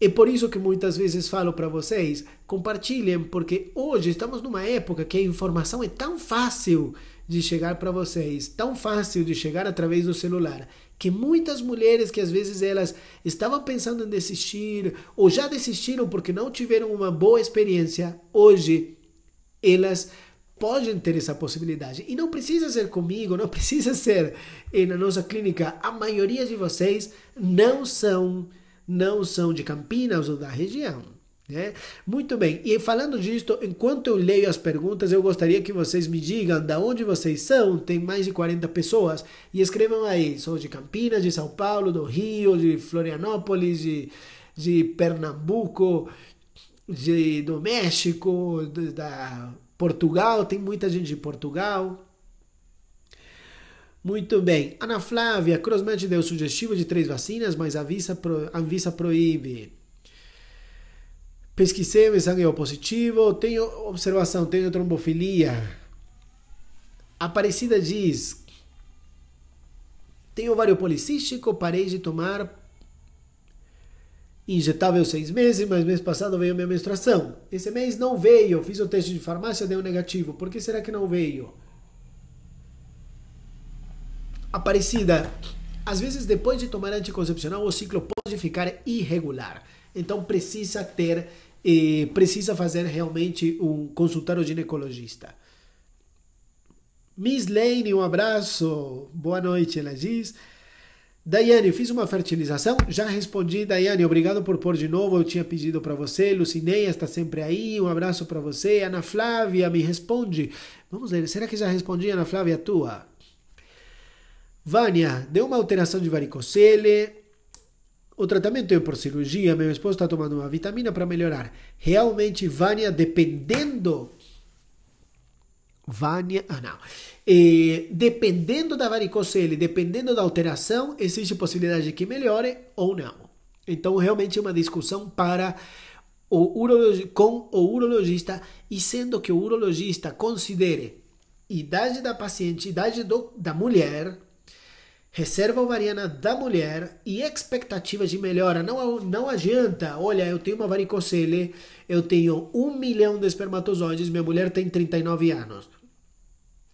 é por isso que muitas vezes falo para vocês, compartilhem, porque hoje estamos numa época que a informação é tão fácil de chegar para vocês, tão fácil de chegar através do celular, que muitas mulheres que às vezes elas estavam pensando em desistir ou já desistiram porque não tiveram uma boa experiência, hoje elas podem ter essa possibilidade. E não precisa ser comigo, não precisa ser na nossa clínica. A maioria de vocês não são não são de Campinas ou da região. Né? Muito bem, e falando disto, enquanto eu leio as perguntas, eu gostaria que vocês me digam da onde vocês são. Tem mais de 40 pessoas e escrevam aí: sou de Campinas, de São Paulo, do Rio, de Florianópolis, de, de Pernambuco, de, do México, de, da Portugal. Tem muita gente de Portugal, muito bem. Ana Flávia, Crossmatch deu sugestivo de três vacinas, mas a Anvisa, pro, a Anvisa proíbe. Pesquisei, meu sangue é positivo. Tenho observação, tenho trombofilia. Aparecida diz: Tenho ovário policístico, parei de tomar injetável seis meses, mas mês passado veio minha menstruação. Esse mês não veio, fiz o teste de farmácia, deu negativo. Por que será que não veio? Aparecida, às vezes depois de tomar anticoncepcional, o ciclo pode ficar irregular. Então precisa ter, eh, precisa fazer realmente um consultar o ginecologista. Miss Lane, um abraço. Boa noite, ela diz. Daiane, fiz uma fertilização? Já respondi, Daiane. Obrigado por pôr de novo. Eu tinha pedido para você. Lucineia está sempre aí. Um abraço para você. Ana Flávia me responde. Vamos ver, será que já respondi, Ana Flávia, tua? Vânia, deu uma alteração de varicocele. O tratamento é por cirurgia. Meu esposo está tomando uma vitamina para melhorar. Realmente, Vânia, dependendo. Vânia. Ah, não. E, eh, dependendo da varicocele, dependendo da alteração, existe possibilidade de que melhore ou não. Então, realmente é uma discussão para o urologi com o urologista e sendo que o urologista considere idade da paciente, idade do... da mulher, Reserva ovariana da mulher e expectativas de melhora. Não, não adianta. Olha, eu tenho uma varicocele, eu tenho um milhão de espermatozoides, minha mulher tem 39 anos.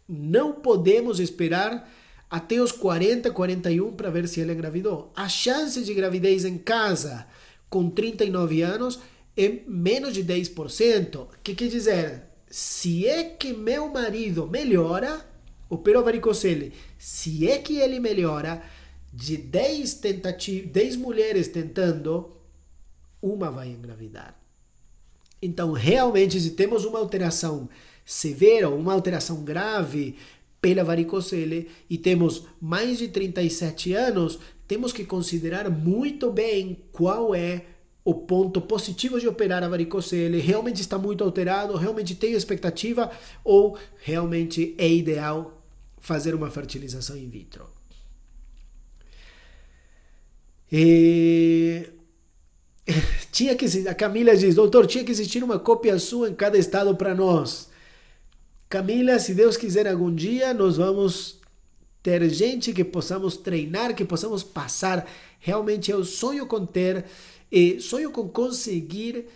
Não podemos esperar até os 40, 41 para ver se ela engravidou. A chance de gravidez em casa com 39 anos é menos de 10%. O que quer dizer? Se é que meu marido melhora, operou varicocele se é que ele melhora, de 10 tentativas, 10 mulheres tentando, uma vai engravidar. Então, realmente, se temos uma alteração severa, uma alteração grave pela varicocele e temos mais de 37 anos, temos que considerar muito bem qual é o ponto positivo de operar a varicocele, realmente está muito alterado, realmente tem expectativa ou realmente é ideal fazer uma fertilização in vitro. E tinha que a Camila diz, doutor, tinha que existir uma cópia sua em cada estado para nós. Camila, se Deus quiser algum dia, nós vamos ter gente que possamos treinar, que possamos passar. Realmente eu é sonho com ter, eh, sonho com conseguir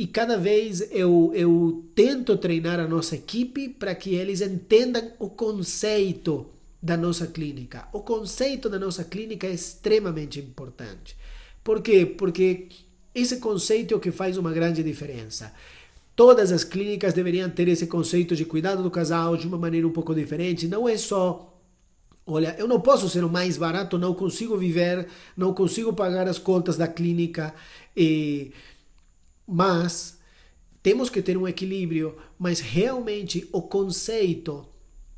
e cada vez eu, eu tento treinar a nossa equipe para que eles entendam o conceito da nossa clínica. O conceito da nossa clínica é extremamente importante. Por quê? Porque esse conceito é o que faz uma grande diferença. Todas as clínicas deveriam ter esse conceito de cuidado do casal de uma maneira um pouco diferente. Não é só, olha, eu não posso ser o mais barato, não consigo viver, não consigo pagar as contas da clínica. E mas temos que ter um equilíbrio, mas realmente o conceito,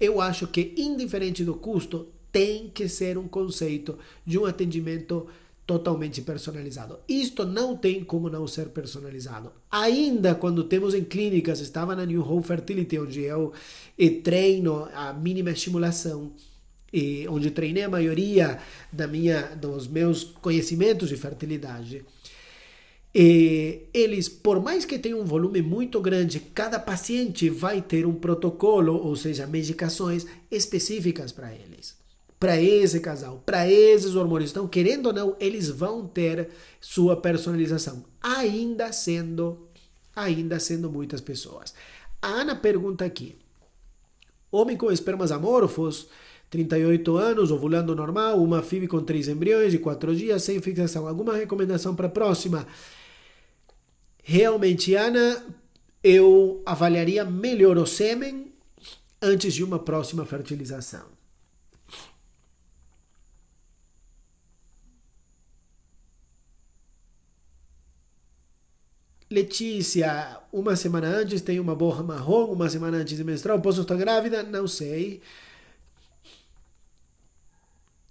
eu acho que indiferente do custo, tem que ser um conceito de um atendimento totalmente personalizado. Isto não tem como não ser personalizado. Ainda quando temos em clínicas, estava na New Home Fertility, onde eu eh, treino a mínima estimulação, e eh, onde treinei a maioria da minha, dos meus conhecimentos de fertilidade. E eles, por mais que tenham um volume muito grande, cada paciente vai ter um protocolo, ou seja, medicações específicas para eles. Para esse casal, para esses hormônios. Então, querendo ou não, eles vão ter sua personalização, ainda sendo, ainda sendo muitas pessoas. A Ana pergunta aqui: homem com espermas amorfos. 38 anos, ovulando normal, uma FIV com 3 embriões de 4 dias, sem fixação. Alguma recomendação para a próxima? Realmente, Ana, eu avaliaria melhor o sêmen antes de uma próxima fertilização. Letícia, uma semana antes tem uma borra marrom, uma semana antes de menstruar, posso estar grávida? Não sei.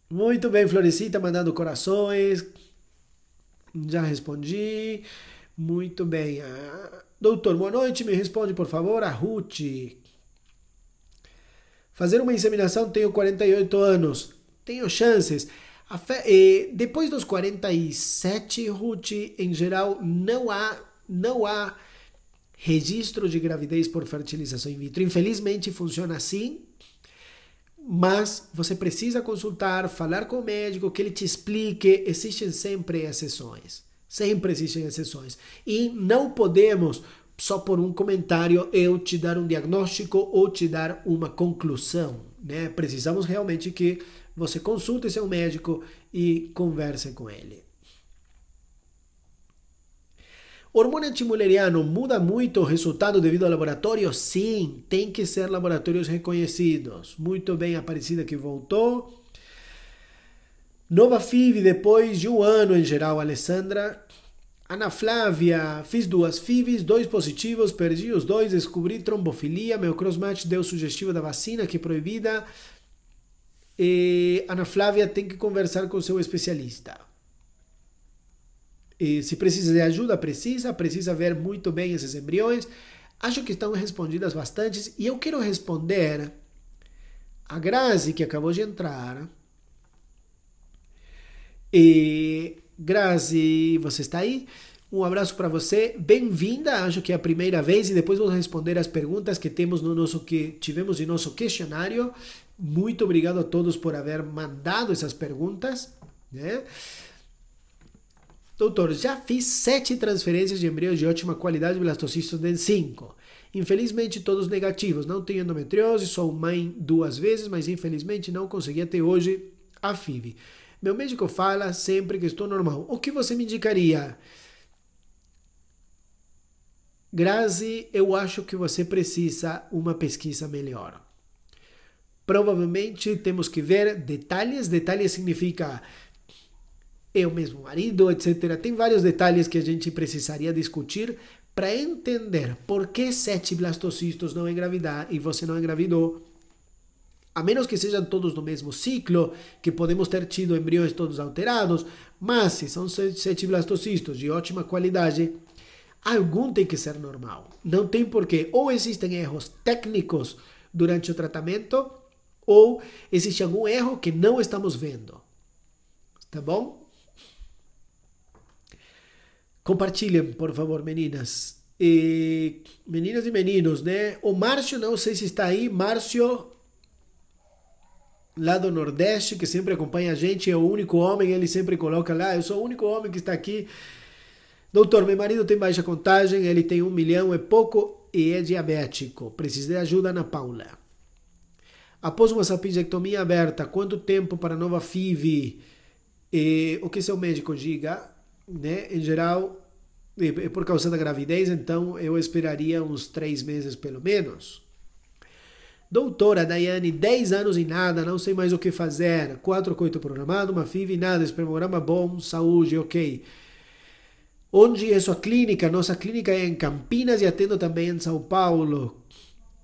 Muito bem, Florecita, mandando corações. Já respondi. Muito bem. Ah, doutor, boa noite. Me responde, por favor, a Ruth. Fazer uma inseminação, tenho 48 anos. Tenho chances. Fe... Eh, depois dos 47, Ruth, em geral, não há, não há registro de gravidez por fertilização in vitro. Infelizmente, funciona assim. Mas você precisa consultar, falar com o médico, que ele te explique. Existem sempre exceções. Sempre existem exceções. E não podemos, só por um comentário, eu te dar um diagnóstico ou te dar uma conclusão. Né? Precisamos realmente que você consulte seu médico e converse com ele. Hormônio antimuleriano muda muito o resultado devido ao laboratório? Sim, tem que ser laboratórios reconhecidos. Muito bem, Aparecida que voltou. Nova FIV depois de um ano em geral, Alessandra. Ana Flávia, fiz duas FIVs, dois positivos, perdi os dois, descobri trombofilia, meu crossmatch deu sugestivo da vacina que é proibida. E Ana Flávia tem que conversar com seu especialista. E se precisa de ajuda, precisa, precisa ver muito bem esses embriões. Acho que estão respondidas bastantes e eu quero responder a Grazi que acabou de entrar e Grazi, você está aí? Um abraço para você, bem-vinda. Acho que é a primeira vez e depois vou responder as perguntas que temos no nosso que tivemos em nosso questionário. Muito obrigado a todos por haver mandado essas perguntas, né? Doutor, já fiz sete transferências de embriões de ótima qualidade blastocistos DEN5. Infelizmente, todos negativos. Não tenho endometriose, sou mãe duas vezes, mas infelizmente não consegui até hoje a FIV. Meu médico fala sempre que estou normal. O que você me indicaria? Grazi, eu acho que você precisa uma pesquisa melhor. Provavelmente temos que ver detalhes. Detalhes significa eu mesmo marido, etc. Tem vários detalhes que a gente precisaria discutir para entender por que sete blastocistos não engravidar e você não engravidou a menos que sejam todos do mesmo ciclo, que podemos ter tido embriões todos alterados, mas se são sete blastocistos de ótima qualidade, algum tem que ser normal. Não tem porquê. Ou existem erros técnicos durante o tratamento, ou existe algum erro que não estamos vendo. Tá bom? Compartilhem, por favor, meninas. E meninas e meninos, né? O Márcio, não sei se está aí. Márcio, lá do Nordeste, que sempre acompanha a gente, é o único homem, ele sempre coloca lá, eu sou o único homem que está aqui. Doutor, meu marido tem baixa contagem, ele tem um milhão, é pouco e é diabético. precisa de ajuda, Ana Paula. Após uma sapingectomia aberta, quanto tempo para nova FIV? E, o que seu médico diga, né? Em geral, por causa da gravidez, então eu esperaria uns três meses pelo menos. Doutora Daiane, 10 anos e nada, não sei mais o que fazer. Quatro coito programado, uma FIV, nada, espermograma bom, saúde, ok. Onde é sua clínica? Nossa clínica é em Campinas e atendo também em São Paulo.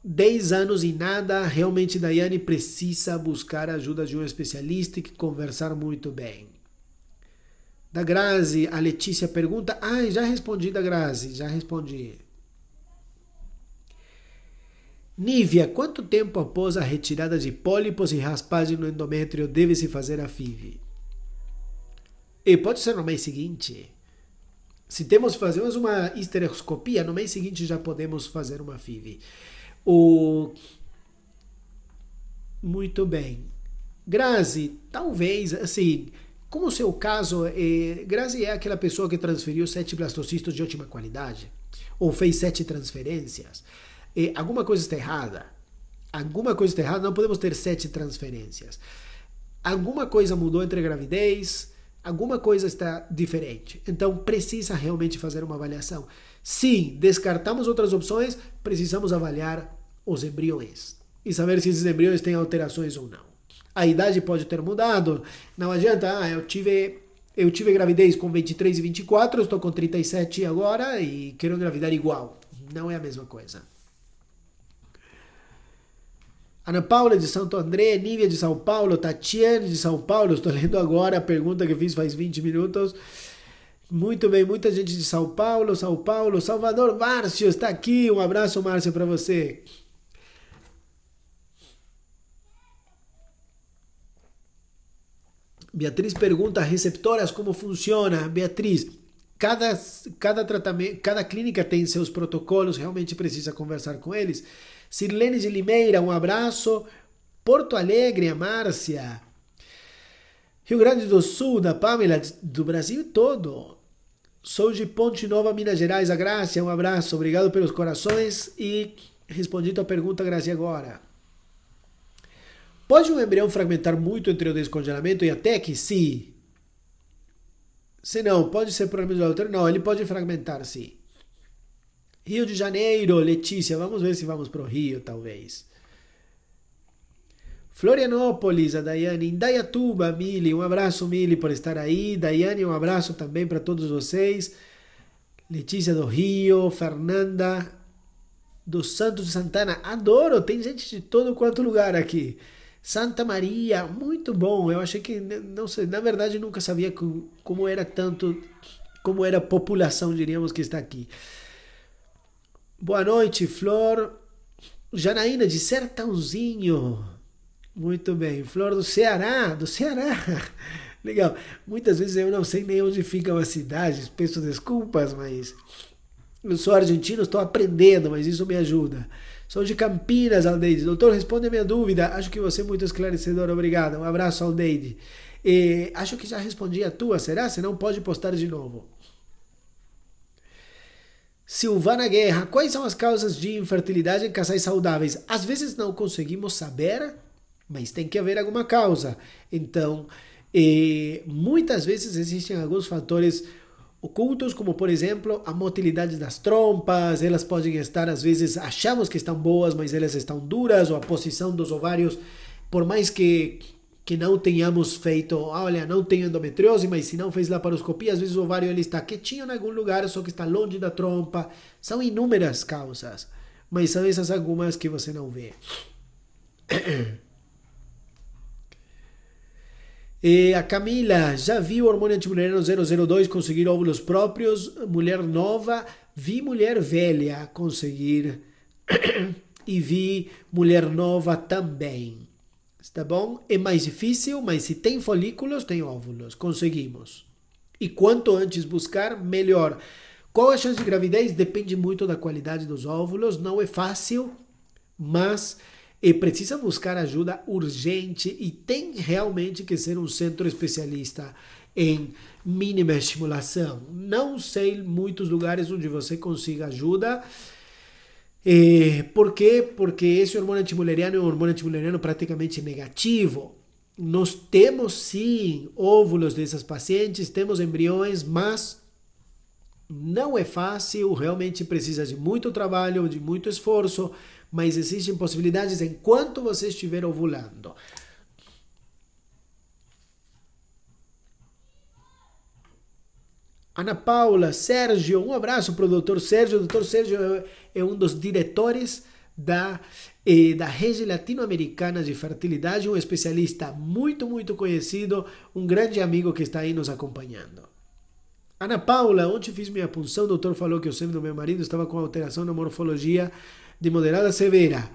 10 anos e nada, realmente Daiane precisa buscar a ajuda de um especialista e conversar muito bem. Da Grazi, a Letícia pergunta. Ah, já respondi da Grazi, já respondi. Nívia, quanto tempo após a retirada de pólipos e raspagem no endométrio deve-se fazer a FIV? E pode ser no mês seguinte. Se temos fazemos uma histeroscopia, no mês seguinte já podemos fazer uma FIV. O... Muito bem. Grazi, talvez, assim, como o seu caso, eh, Grazi é aquela pessoa que transferiu sete blastocistos de ótima qualidade, ou fez sete transferências. E alguma coisa está errada. Alguma coisa está errada. Não podemos ter sete transferências. Alguma coisa mudou entre gravidez. Alguma coisa está diferente. Então precisa realmente fazer uma avaliação. Sim, descartamos outras opções, precisamos avaliar os embriões e saber se esses embriões têm alterações ou não. A idade pode ter mudado, não adianta, ah, eu tive eu tive gravidez com 23 e 24, estou com 37 agora e quero engravidar igual. Não é a mesma coisa. Ana Paula de Santo André, Nívia de São Paulo, Tatiane de São Paulo, estou lendo agora a pergunta que fiz faz 20 minutos. Muito bem, muita gente de São Paulo, São Paulo, Salvador, Márcio está aqui. Um abraço, Márcio, para você. Beatriz pergunta: receptoras, como funciona? Beatriz, cada, cada, tratamento, cada clínica tem seus protocolos, realmente precisa conversar com eles. Sirlene de Limeira, um abraço. Porto Alegre, a Márcia. Rio Grande do Sul, da Pamela, do Brasil todo. Sou de Ponte Nova, Minas Gerais, a Graça, um abraço. Obrigado pelos corações e respondi tua pergunta, Grazi, agora. Pode um embrião fragmentar muito entre o descongelamento e até que sim Se não, pode ser por de do Não, ele pode fragmentar, sim. Rio de Janeiro, Letícia, vamos ver se vamos para o Rio, talvez. Florianópolis, a Daiane. Indaiatuba, Mili. Um abraço, Mili, por estar aí. Daiane, um abraço também para todos vocês. Letícia do Rio, Fernanda do Santos de Santana. Adoro, tem gente de todo quanto lugar aqui. Santa Maria, muito bom. Eu achei que, não sei, na verdade nunca sabia como era tanto, como era a população, diríamos, que está aqui. Boa noite, Flor. Janaína de Sertãozinho. Muito bem. Flor do Ceará, do Ceará. Legal. Muitas vezes eu não sei nem onde ficam as cidades, peço desculpas, mas eu sou argentino, estou aprendendo, mas isso me ajuda. Sou de Campinas, Aldeide. Doutor, responde a minha dúvida. Acho que você é muito esclarecedor. Obrigado. Um abraço, Aldeide. E acho que já respondi a tua, será? Se não, pode postar de novo. Silvana Guerra, quais são as causas de infertilidade em casais saudáveis? Às vezes não conseguimos saber, mas tem que haver alguma causa. Então, eh, muitas vezes existem alguns fatores ocultos, como por exemplo a motilidade das trompas, elas podem estar, às vezes achamos que estão boas, mas elas estão duras, ou a posição dos ovários, por mais que que não tenhamos feito, ah, olha, não tenho endometriose, mas se não fez laparoscopia, às vezes o ovário ele está quietinho em algum lugar, só que está longe da trompa. São inúmeras causas, mas são essas algumas que você não vê. E a Camila, já vi o hormônio antimuleriano 002 conseguir óvulos próprios, mulher nova, vi mulher velha conseguir e vi mulher nova também tá bom? É mais difícil, mas se tem folículos, tem óvulos, conseguimos. E quanto antes buscar, melhor. Qual a chance de gravidez? Depende muito da qualidade dos óvulos, não é fácil, mas é, precisa buscar ajuda urgente e tem realmente que ser um centro especialista em mínima estimulação. Não sei muitos lugares onde você consiga ajuda. Eh, ¿Por quê? Porque esse hormônio antimuleriano é um hormônio antimuleriano praticamente negativo. Nós temos sim óvulos dessas pacientes, temos embriões, mas não é fácil, realmente precisa de muito trabalho, de muito esforço, mas existem possibilidades enquanto você estiver ovulando. Ana Paula, Sérgio, um abraço para o doutor Sérgio. Doutor Sérgio é um dos diretores da, eh, da Rede Latino-Americana de Fertilidade, um especialista muito, muito conhecido, um grande amigo que está aí nos acompanhando. Ana Paula, ontem fiz minha punção, o doutor falou que o sêmen do meu marido estava com alteração na morfologia de moderada a severa.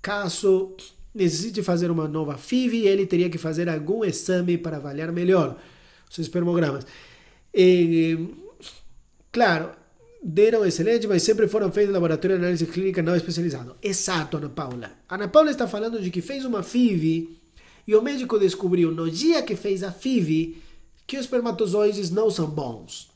Caso necessite fazer uma nova FIV, ele teria que fazer algum exame para avaliar melhor os espermogramas. E, eh, claro, deram excelente, mas sempre foram feitos em laboratório de análise clínica não especializado. Exato, Ana Paula. Ana Paula está falando de que fez uma FIV e o médico descobriu no dia que fez a FIV que os espermatozoides não são bons.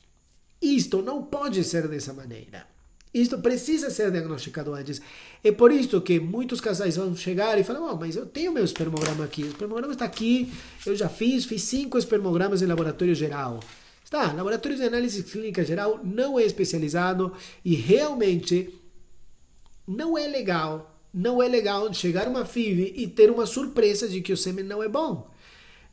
Isto não pode ser dessa maneira. Isto precisa ser diagnosticado antes. É por isso que muitos casais vão chegar e falar: oh, mas eu tenho meu espermograma aqui. O espermograma está aqui, eu já fiz, fiz cinco espermogramas em laboratório geral. Tá, laboratório de análise clínica geral não é especializado e realmente não é legal, não é legal chegar uma FIV e ter uma surpresa de que o sêmen não é bom.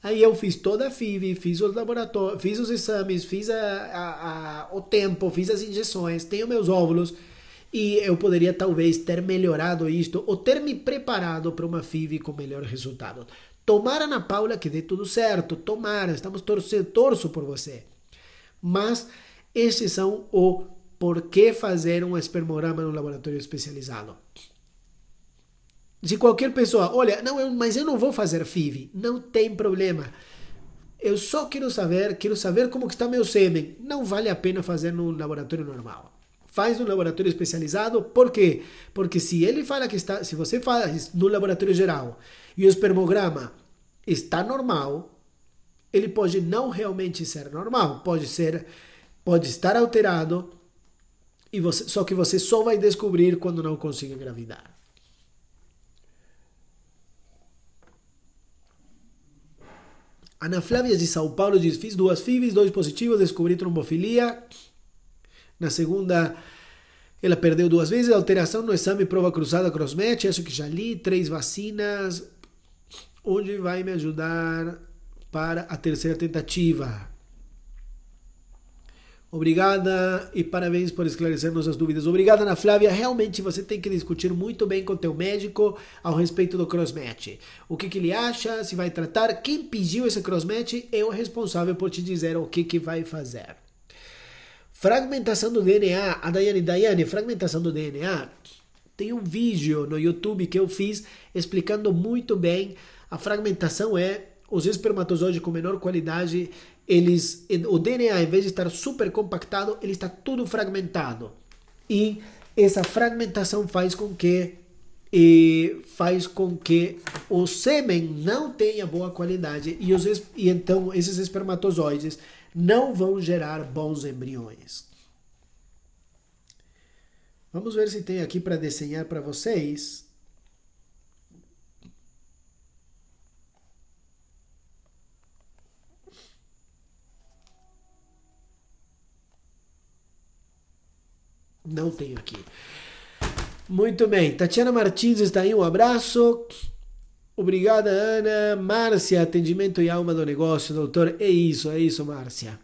Aí eu fiz toda a FIV, fiz os laboratórios, fiz os exames, fiz a, a, a, o tempo, fiz as injeções, tenho meus óvulos e eu poderia talvez ter melhorado isto ou ter me preparado para uma FIV com melhor resultado. Tomara, Ana Paula, que dê tudo certo. Tomara, estamos torcendo, torço por você. Mas esses são o porquê fazer um espermograma no laboratório especializado. Se qualquer pessoa, olha, não, eu, mas eu não vou fazer FIV, não tem problema. Eu só quero saber, quero saber como está meu sêmen. Não vale a pena fazer no laboratório normal. Faz no laboratório especializado, por quê? Porque se ele fala que está, se você faz no laboratório geral e o espermograma está normal, ele pode não realmente ser normal, pode ser, pode estar alterado e você, só que você só vai descobrir quando não consiga engravidar. Ana Flávia de São Paulo diz: fiz duas FIVs, dois positivos, descobri trombofilia. Na segunda, ela perdeu duas vezes. Alteração no exame prova cruzada crossmatch, isso que já li. Três vacinas. Onde vai me ajudar para a terceira tentativa. Obrigada e parabéns por esclarecer nossas dúvidas. Obrigada, Ana Flávia. Realmente você tem que discutir muito bem com teu médico ao respeito do crossmatch. O que, que ele acha, se vai tratar, quem pediu esse crossmatch é o responsável por te dizer o que, que vai fazer. Fragmentação do DNA. A Daiane, Daiane, fragmentação do DNA. Tem um vídeo no YouTube que eu fiz explicando muito bem. A fragmentação é os espermatozoides com menor qualidade, eles, o DNA, em vez de estar super compactado, ele está tudo fragmentado. E essa fragmentação faz com que e faz com que o sêmen não tenha boa qualidade e, os, e então esses espermatozoides não vão gerar bons embriões. Vamos ver se tem aqui para desenhar para vocês. Não tenho aqui. Muito bem. Tatiana Martins está aí, um abraço. Obrigada, Ana. Márcia, atendimento e alma do negócio, doutor. É isso, é isso, Márcia.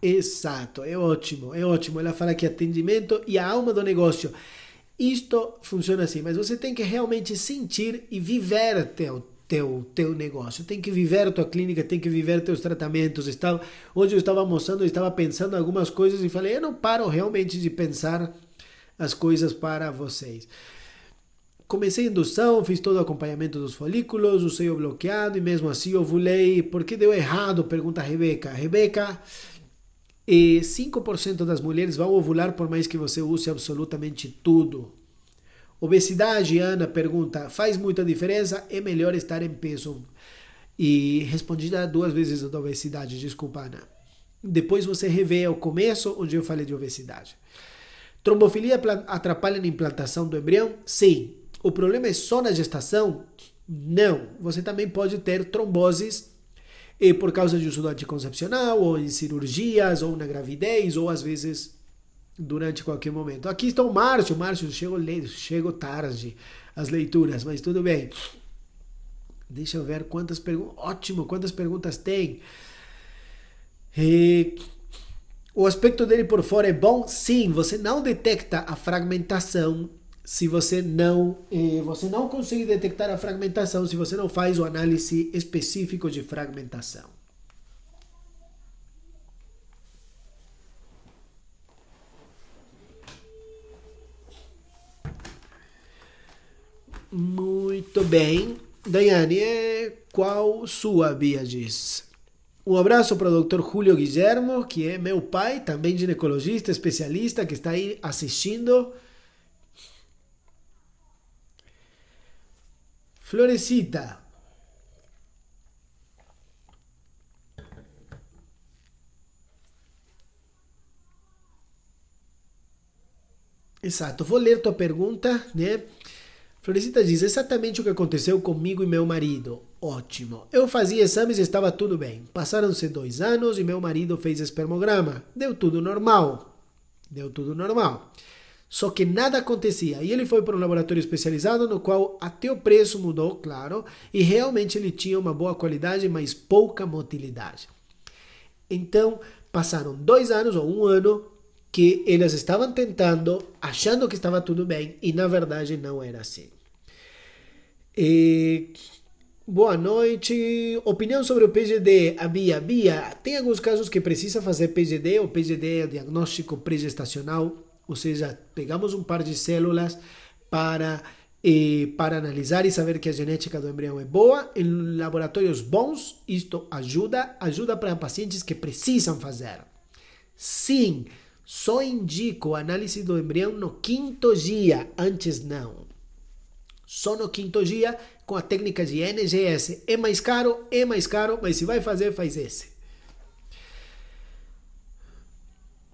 Exato, é ótimo, é ótimo. Ela fala que atendimento e a alma do negócio. Isto funciona assim, mas você tem que realmente sentir e viver teu teu negócio. Tem que viver a tua clínica, tem que viver teus tratamentos. Estava, hoje eu estava almoçando, eu estava pensando algumas coisas e falei, eu não paro realmente de pensar as coisas para vocês. Comecei a indução, fiz todo o acompanhamento dos folículos, o seio bloqueado e mesmo assim ovulei. Por que deu errado? Pergunta a Rebeca. Rebeca, e eh, 5% das mulheres vão ovular por mais que você use absolutamente tudo. Obesidade, Ana pergunta, faz muita diferença? É melhor estar em peso? E respondida duas vezes da obesidade, desculpa, Ana. Depois você revê o começo, onde eu falei de obesidade. Trombofilia atrapalha na implantação do embrião? Sim. O problema é só na gestação? Não. Você também pode ter tromboses por causa de uso anticoncepcional, ou em cirurgias, ou na gravidez, ou às vezes durante qualquer momento. Aqui está o Márcio. Márcio, chego, chego tarde as leituras, mas tudo bem. Deixa eu ver quantas perguntas. Ótimo, quantas perguntas tem. E... O aspecto dele por fora é bom? Sim, você não detecta a fragmentação se você não você não consegue detectar a fragmentação se você não faz o análise específico de fragmentação. Muito bem. Daiane, qual sua Bia diz? Um abraço para o Dr. Julio Guillermo, que é meu pai, também ginecologista, especialista, que está aí assistindo. Florecita. Exato, vou ler tua pergunta, né? Floresita diz: exatamente o que aconteceu comigo e meu marido. Ótimo. Eu fazia exames e estava tudo bem. Passaram-se dois anos e meu marido fez espermograma. Deu tudo normal. Deu tudo normal. Só que nada acontecia. E ele foi para um laboratório especializado, no qual até o preço mudou, claro, e realmente ele tinha uma boa qualidade, mas pouca motilidade. Então, passaram dois anos ou um ano que eles estavam tentando, achando que estava tudo bem, e na verdade não era assim. E... Boa noite. Opinião sobre o PGD, a Bia. Bia, tem alguns casos que precisa fazer PGD, o PGD é diagnóstico gestacional. ou seja, pegamos um par de células para, eh, para analisar e saber que a genética do embrião é boa em laboratórios bons. Isto ajuda, ajuda para pacientes que precisam fazer. Sim, só indico a análise do embrião no quinto dia, antes não só no quinto dia com a técnica de NGS. É mais caro, é mais caro, mas se vai fazer, faz esse.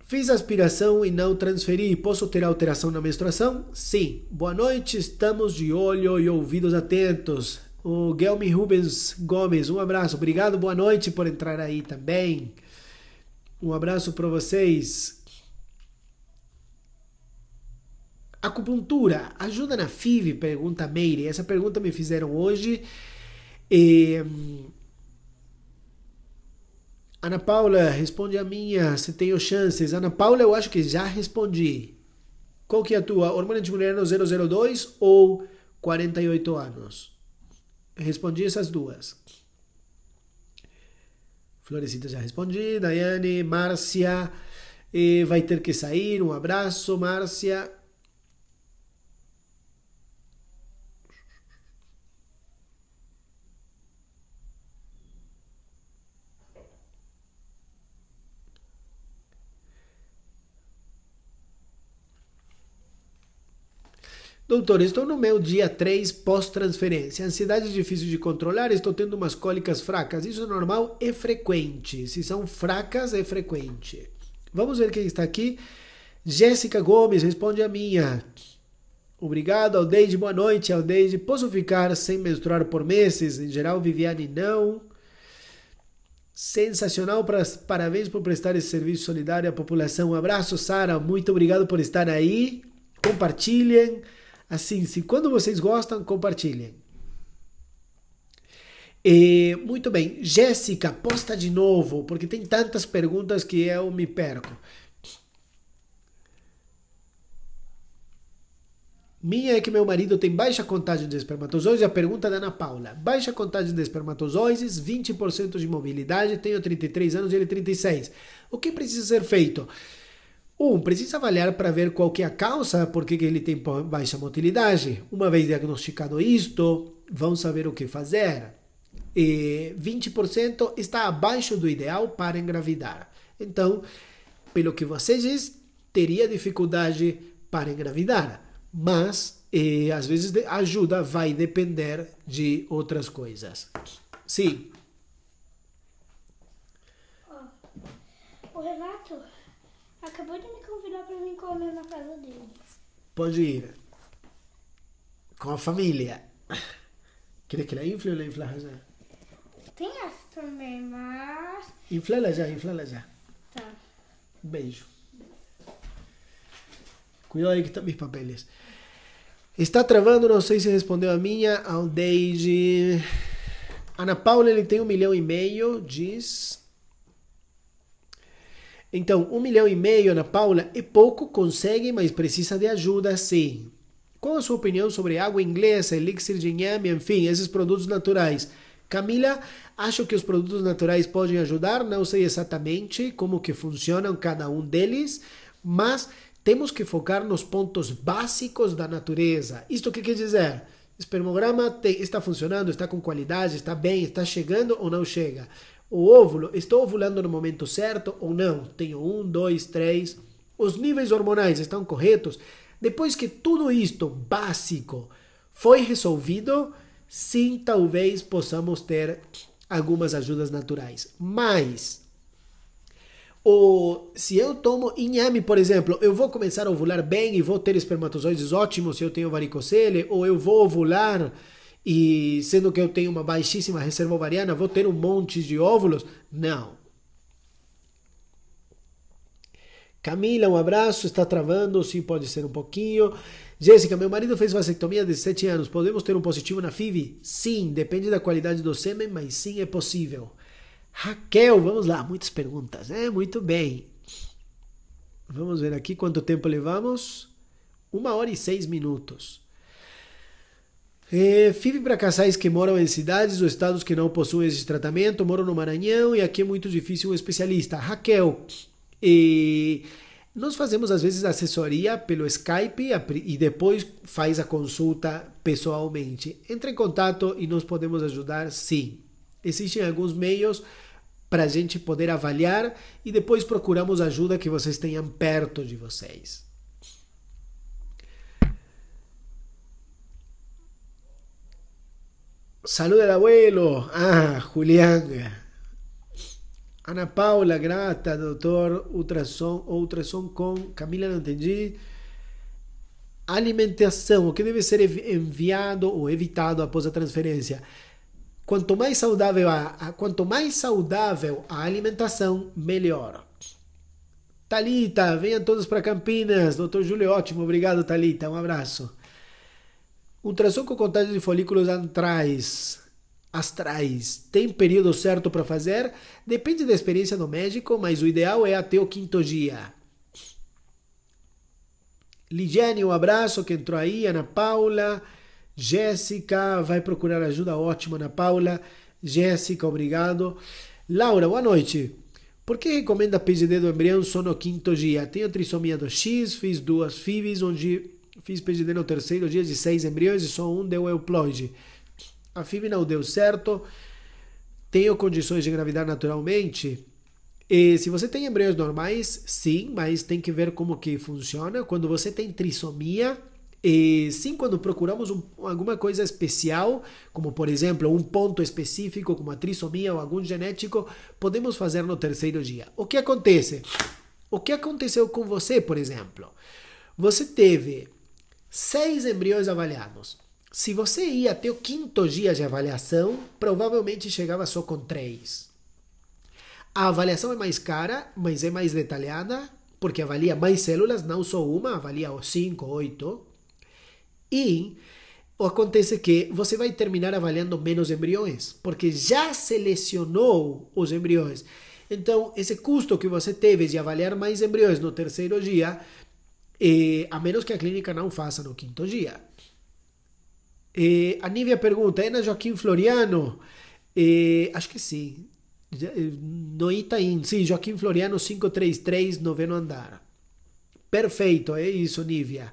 Fiz aspiração e não transferi. Posso ter alteração na menstruação? Sim. Boa noite, estamos de olho e ouvidos atentos. O Guilherme Rubens Gomes, um abraço. Obrigado, boa noite por entrar aí também. Um abraço para vocês. Acupuntura ajuda na FIV? Pergunta Meire. Essa pergunta me fizeram hoje. E... Hum, Ana Paula, responde a minha, se tenho chances. Ana Paula, eu acho que já respondi. Qual que é a tua? Hormônio de mulher no 002 ou 48 anos? Respondi essas duas. Florecita já respondi. Daiane, Márcia, vai ter que sair. Um abraço, Márcia. Doutor, estou no meu dia 3 pós-transferência. Ansiedade é difícil de controlar, estou tendo umas cólicas fracas. Isso é normal e frequente. Se são fracas, é frequente. Vamos ver quem está aqui. Jéssica Gomes responde a minha. Obrigado, Aldeide. Boa noite, Aldeide. Posso ficar sem menstruar por meses? Em geral, Viviane, não. Sensacional, parabéns por prestar esse serviço solidário à população. Um abraço, Sara. Muito obrigado por estar aí. Compartilhem. Assim, se quando vocês gostam, compartilhem. E, muito bem, Jéssica, posta de novo, porque tem tantas perguntas que eu me perco. Minha é que meu marido tem baixa contagem de espermatozoides. A pergunta é da Ana Paula. Baixa contagem de espermatozoides, 20% de mobilidade, tenho 33 anos e ele 36. O que precisa ser feito? 1. Um, precisa avaliar para ver qual é a causa, por que ele tem baixa motilidade. Uma vez diagnosticado isto, vão saber o que fazer. E 20% está abaixo do ideal para engravidar. Então, pelo que você diz, teria dificuldade para engravidar, mas às vezes a ajuda vai depender de outras coisas. Sim. o Renato Acabou de me convidar para mim comer na casa dele. Pode ir. Com a família. Queria que ela infle ou ela infla já? Tem essa também, mas. Infla ela já, infla ela já. Tá. Beijo. Cuidado aí que estão tá meus papéis. Está travando, não sei se respondeu a minha. Ao Ana Paula, ele tem um milhão e meio, diz. Então, um milhão e meio, Ana Paula, é pouco, consegue, mas precisa de ajuda, sim. Qual a sua opinião sobre água inglesa, elixir de inhame, enfim, esses produtos naturais? Camila, acho que os produtos naturais podem ajudar, não sei exatamente como que funcionam cada um deles, mas temos que focar nos pontos básicos da natureza. Isto que quer dizer? Espermograma está funcionando, está com qualidade, está bem, está chegando ou não chega? o óvulo, estou ovulando no momento certo ou não? Tenho um, dois, três. Os níveis hormonais estão corretos? Depois que tudo isto básico foi resolvido, sim, talvez possamos ter algumas ajudas naturais. Mas ou se eu tomo inhame, por exemplo, eu vou começar a ovular bem e vou ter espermatozoides ótimos se eu tenho varicocele, ou eu vou ovular e sendo que eu tenho uma baixíssima reserva ovariana, vou ter um monte de óvulos? Não. Camila, um abraço, está travando, sim, pode ser um pouquinho. Jéssica, meu marido fez vasectomia de 7 anos, podemos ter um positivo na FIV? Sim, depende da qualidade do sêmen, mas sim é possível. Raquel, vamos lá, muitas perguntas, é, muito bem. Vamos ver aqui quanto tempo levamos. Uma hora e seis minutos. É, eh, FIV para casais que moram em cidades ou estados que não possuem esse tratamento, moram no Maranhão e aqui é muito difícil um especialista. Raquel, é, eh, nós fazemos às vezes assessoria pelo Skype e depois faz a consulta pessoalmente. Entre em contato e nós podemos ajudar, sim. Existem alguns meios para a gente poder avaliar e depois procuramos ajuda que vocês tenham perto de vocês. Saluda al abuelo. Ah, Julián. Ana Paula, grata, doutor, ultrassom, ultrassom com. Camila, não entendi. Alimentação, o que deve ser enviado ou evitado após a transferência? Quanto mais saudável a, quanto mais saudável a alimentação, melhor. Talita, venham todos para Campinas. Doutor Júlio, ótimo, obrigado Talita, um abraço. Ultrassom com contagem de folículos antrais. Astrais. Tem período certo para fazer? Depende da experiência do médico, mas o ideal é até o quinto dia. Lidiane, um abraço que entrou aí. Ana Paula. Jéssica, vai procurar ajuda. Ótimo, Ana Paula. Jéssica, obrigado. Laura, boa noite. Por que recomenda PGD do embrião só no quinto dia? Tenho trissomia do X, fiz duas FIVs, onde Fiz PGD no terceiro dia de seis embriões e só um deu euploide. A FIV não deu certo. Tenho condições de engravidar naturalmente? E se você tem embriões normais, sim, mas tem que ver como que funciona. Quando você tem trissomia, e sim, quando procuramos um, alguma coisa especial, como por exemplo um ponto específico, como a trissomia ou algum genético, podemos fazer no terceiro dia. O que acontece? O que aconteceu com você, por exemplo? Você teve seis embriões avaliados. Se você ia até o quinto dia de avaliação, provavelmente chegava só com três. A avaliação é mais cara, mas é mais detalhada, porque avalia mais células, não só uma, avalia cinco, oito. E acontece que você vai terminar avaliando menos embriões, porque já selecionou os embriões. Então, esse custo que você teve de avaliar mais embriões no terceiro dia eh, a menos que a clínica não faça no quinto dia. Eh, a Nívia pergunta, Ana Joaquim Floriano? Eh, acho que sim. Eh, no tá Itaim, sim, Joaquim Floriano 533, noveno andar. Perfeito, é isso, Nívia.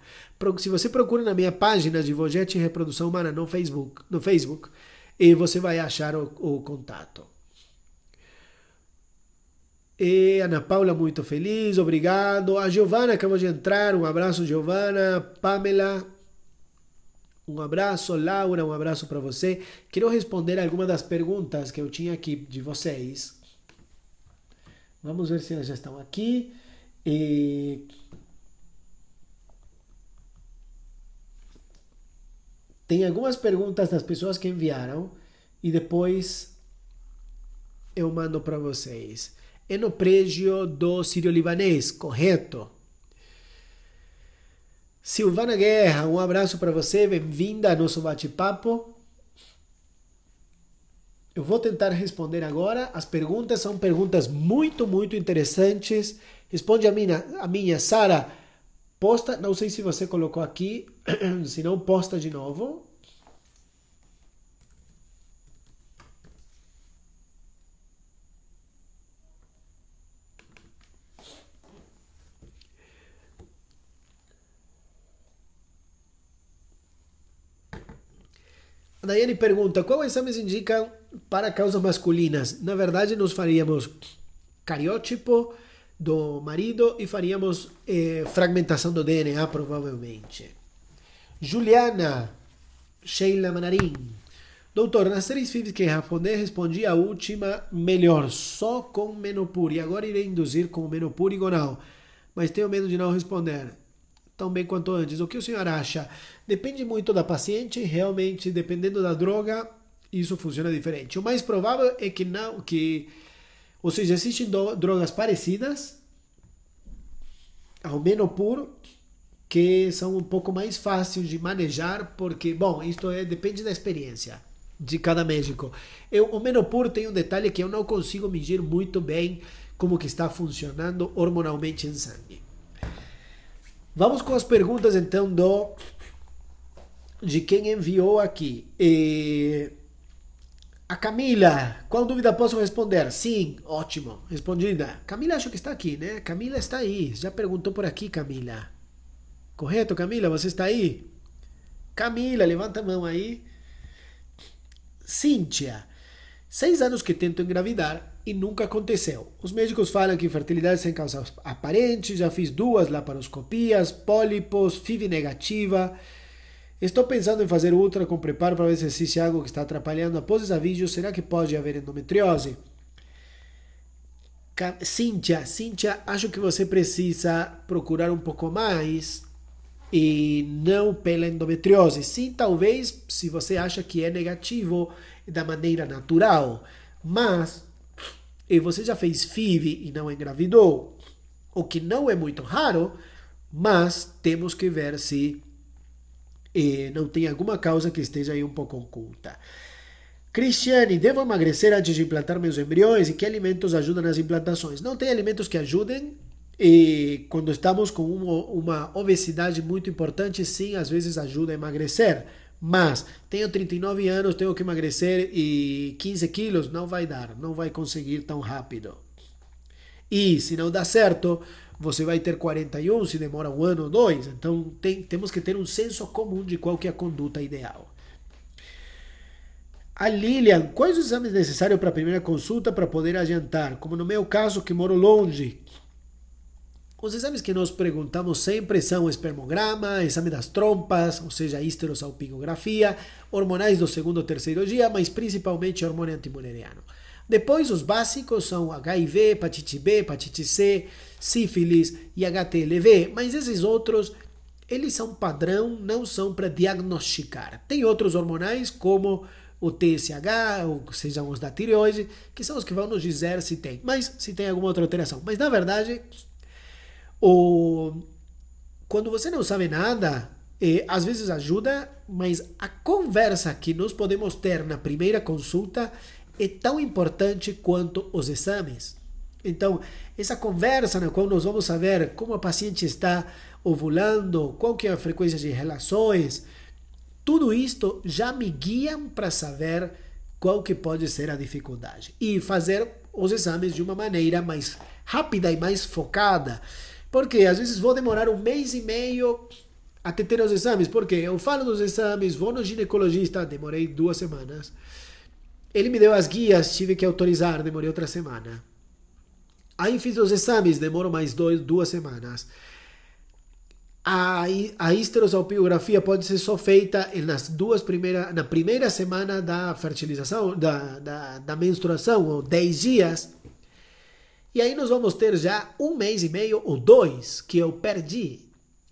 Se você procura na minha página de Vojete Reprodução Humana no Facebook, no Facebook e eh, você vai achar o, o contato. E Ana Paula, muito feliz, obrigado. A Giovana, acabou de entrar, um abraço, Giovana. Pamela, um abraço. Laura, um abraço para você. Quero responder algumas das perguntas que eu tinha aqui de vocês. Vamos ver se elas já estão aqui. E... Tem algumas perguntas das pessoas que enviaram e depois eu mando para vocês é no prédio do Sírio-Libanês, correto? Silvana Guerra, um abraço para você, bem-vinda ao nosso bate-papo. Eu vou tentar responder agora. As perguntas são perguntas muito, muito interessantes. Responde a minha, a minha Sara. Posta, não sei se você colocou aqui, se não, posta de novo. Daiane pergunta: qual exames indicam para causas masculinas? Na verdade, nós faríamos cariótipo do marido e faríamos eh, fragmentação do DNA, provavelmente. Juliana Sheila Manarim. Doutor, nas três FIVs que responder, respondi a última melhor, só com menopúria. agora irei induzir com menopúria e gonal. Mas tenho medo de não responder tão bem quanto antes. O que o senhor acha? Depende muito da paciente, realmente, dependendo da droga, isso funciona diferente. O mais provável é que não, que ou seja, existem drogas parecidas ao menos puro que são um pouco mais fáceis de manejar, porque bom, isto é depende da experiência de cada médico. Eu, o menopur tem um detalhe que eu não consigo medir muito bem como que está funcionando hormonalmente em sangue. Vamos com as perguntas então do de quem enviou aqui. E... A Camila, qual dúvida posso responder? Sim, ótimo, respondida. Camila acho que está aqui, né? Camila está aí, já perguntou por aqui, Camila. Correto, Camila, você está aí? Camila, levanta a mão aí. Cíntia, seis anos que tento engravidar e nunca aconteceu. Os médicos falam que infertilidade sem causa aparente, já fiz duas laparoscopias, pólipos, FIV negativa. Estou pensando em fazer outra com preparo para ver se existe algo que está atrapalhando após esse vídeo, Será que pode haver endometriose? Cíntia, Cíntia, acho que você precisa procurar um pouco mais e não pela endometriose. Sim, talvez se você acha que é negativo da maneira natural, mas e você já fez FIV e não engravidou, o que não é muito raro, mas temos que ver se eh, não tem alguma causa que esteja aí um pouco oculta. Cristiane, devo emagrecer antes de implantar meus embriões e que alimentos ajudam nas implantações? Não tem alimentos que ajudem e quando estamos com uma, uma obesidade muito importante, sim, às vezes ajuda a emagrecer mas tenho 39 anos, tenho que emagrecer e 15 quilos, não vai dar, não vai conseguir tão rápido. E se não dá certo, você vai ter 41 se demora um ano ou dois. Então tem, temos que ter um senso comum de qual que é a conduta ideal. A Lilian, quais os exames necessários para a primeira consulta para poder adiantar? Como no meu caso, que moro longe, os exames que nós perguntamos sempre são o espermograma, exame das trompas, ou seja, histerosalpingografia, hormonais do segundo ou terceiro dia, mas principalmente hormônio antimuleriano. Depois, os básicos são HIV, hepatite B, hepatite C, sífilis e HTLV, mas esses outros, eles são padrão, não são para diagnosticar. Tem outros hormonais, como o TSH, ou sejam os da tireoide, que são os que vão nos dizer se tem, mas se tem alguma outra alteração. Mas, na verdade, ou Quando você não sabe nada, eh, às vezes ajuda, mas a conversa que nós podemos ter na primeira consulta é tão importante quanto os exames. Então, essa conversa na qual nós vamos saber como a paciente está ovulando, qual que é a frequência de relações, tudo isto já me guiam para saber qual que pode ser a dificuldade e fazer os exames de uma maneira mais rápida e mais focada. Porque às vezes vou demorar um mês e meio até ter os exames, porque eu falo dos exames, vou no ginecologista, demorei duas semanas. Ele me deu as guias, tive que autorizar, demorei outra semana. Aí fiz os exames, demorou mais dois, duas semanas. A, a histerosalpingografia pode ser só feita nas duas primeira, na primeira semana da fertilização, da, da, da menstruação, ou 10 dias. E aí nós vamos ter já um mês e meio ou dois que eu perdi.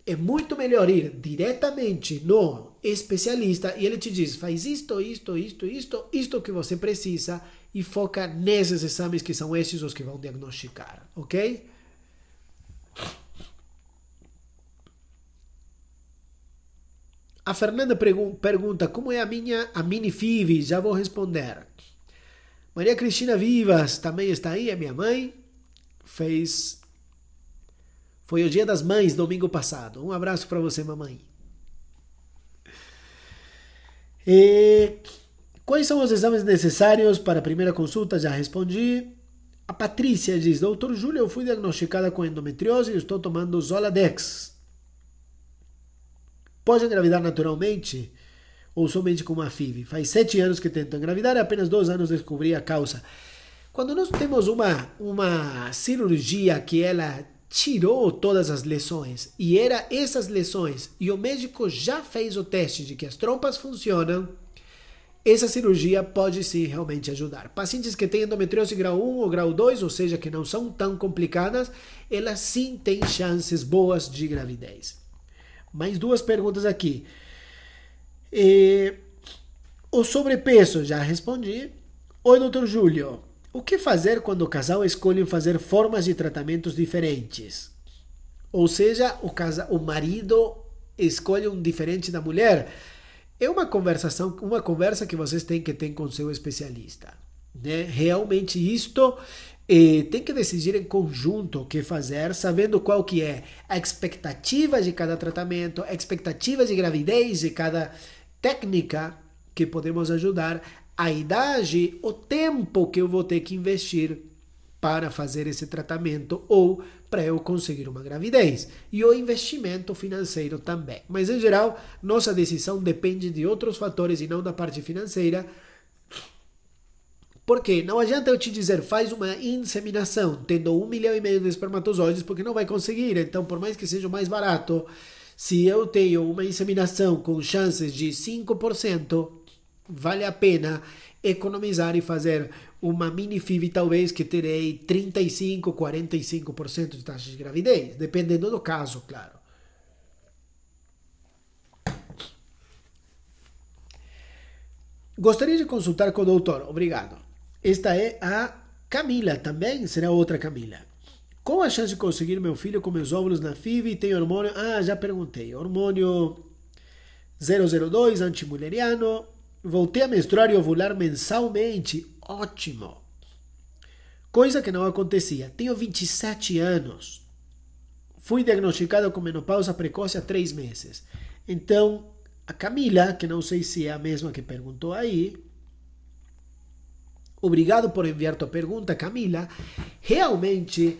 É muito melhor ir diretamente no especialista e ele te diz: faz isto, isto, isto, isto, isto que você precisa e foca nesses exames que são esses os que vão diagnosticar, ok? A Fernanda pergunta como é a minha a mini FIV, já vou responder. Maria Cristina Vivas também está aí, é minha mãe fez. Foi o Dia das Mães, domingo passado. Um abraço para você, mamãe. E quais são os exames necessários para a primeira consulta? Já respondi. A Patrícia diz: Doutor Júlio, eu fui diagnosticada com endometriose e estou tomando Zoladex. Pode engravidar naturalmente ou somente com uma FIV? Faz sete anos que tento engravidar e apenas dois anos descobri a causa. Quando nós temos uma, uma cirurgia que ela tirou todas as lesões e era essas lesões e o médico já fez o teste de que as trompas funcionam, essa cirurgia pode sim realmente ajudar. Pacientes que têm endometriose grau 1 ou grau 2, ou seja, que não são tão complicadas, elas sim têm chances boas de gravidez. Mais duas perguntas aqui. E... Eh, o sobrepeso, já respondi. Oi, doutor Júlio. O que fazer quando o casal escolhe fazer formas de tratamentos diferentes? Ou seja, o, casa, o marido escolhe um diferente da mulher. É uma conversação, uma conversa que vocês têm que ter com seu especialista. Né? Realmente isto eh, tem que decidir em conjunto o que fazer, sabendo qual que é a expectativa de cada tratamento, a expectativa de gravidez de cada técnica que podemos ajudar, a idade, o tempo que eu vou ter que investir para fazer esse tratamento ou para eu conseguir uma gravidez e o investimento financeiro também. Mas em geral, nossa decisão depende de outros fatores e não da parte financeira. Porque não adianta eu te dizer faz uma inseminação tendo um milhão e meio de espermatozoides porque não vai conseguir. Então, por mais que seja mais barato, se eu tenho uma inseminação com chances de 5%, Vale a pena economizar e fazer uma mini FIV talvez que terei 35, 45% de taxa de gravidez, dependendo do caso, claro. Gostaria de consultar com o doutor, obrigado. Esta é a Camila, também será outra Camila. Qual a chance de conseguir meu filho com meus óvulos na FIV? Tem hormônio? Ah, já perguntei. Hormônio 002, antimuleriano, Voltei a menstruar e ovular mensalmente. Ótimo! Coisa que não acontecia. Tenho 27 anos. Fui diagnosticado com menopausa precoce há três meses. Então, a Camila, que não sei se é a mesma que perguntou aí. Obrigado por enviar tua pergunta, Camila. Realmente,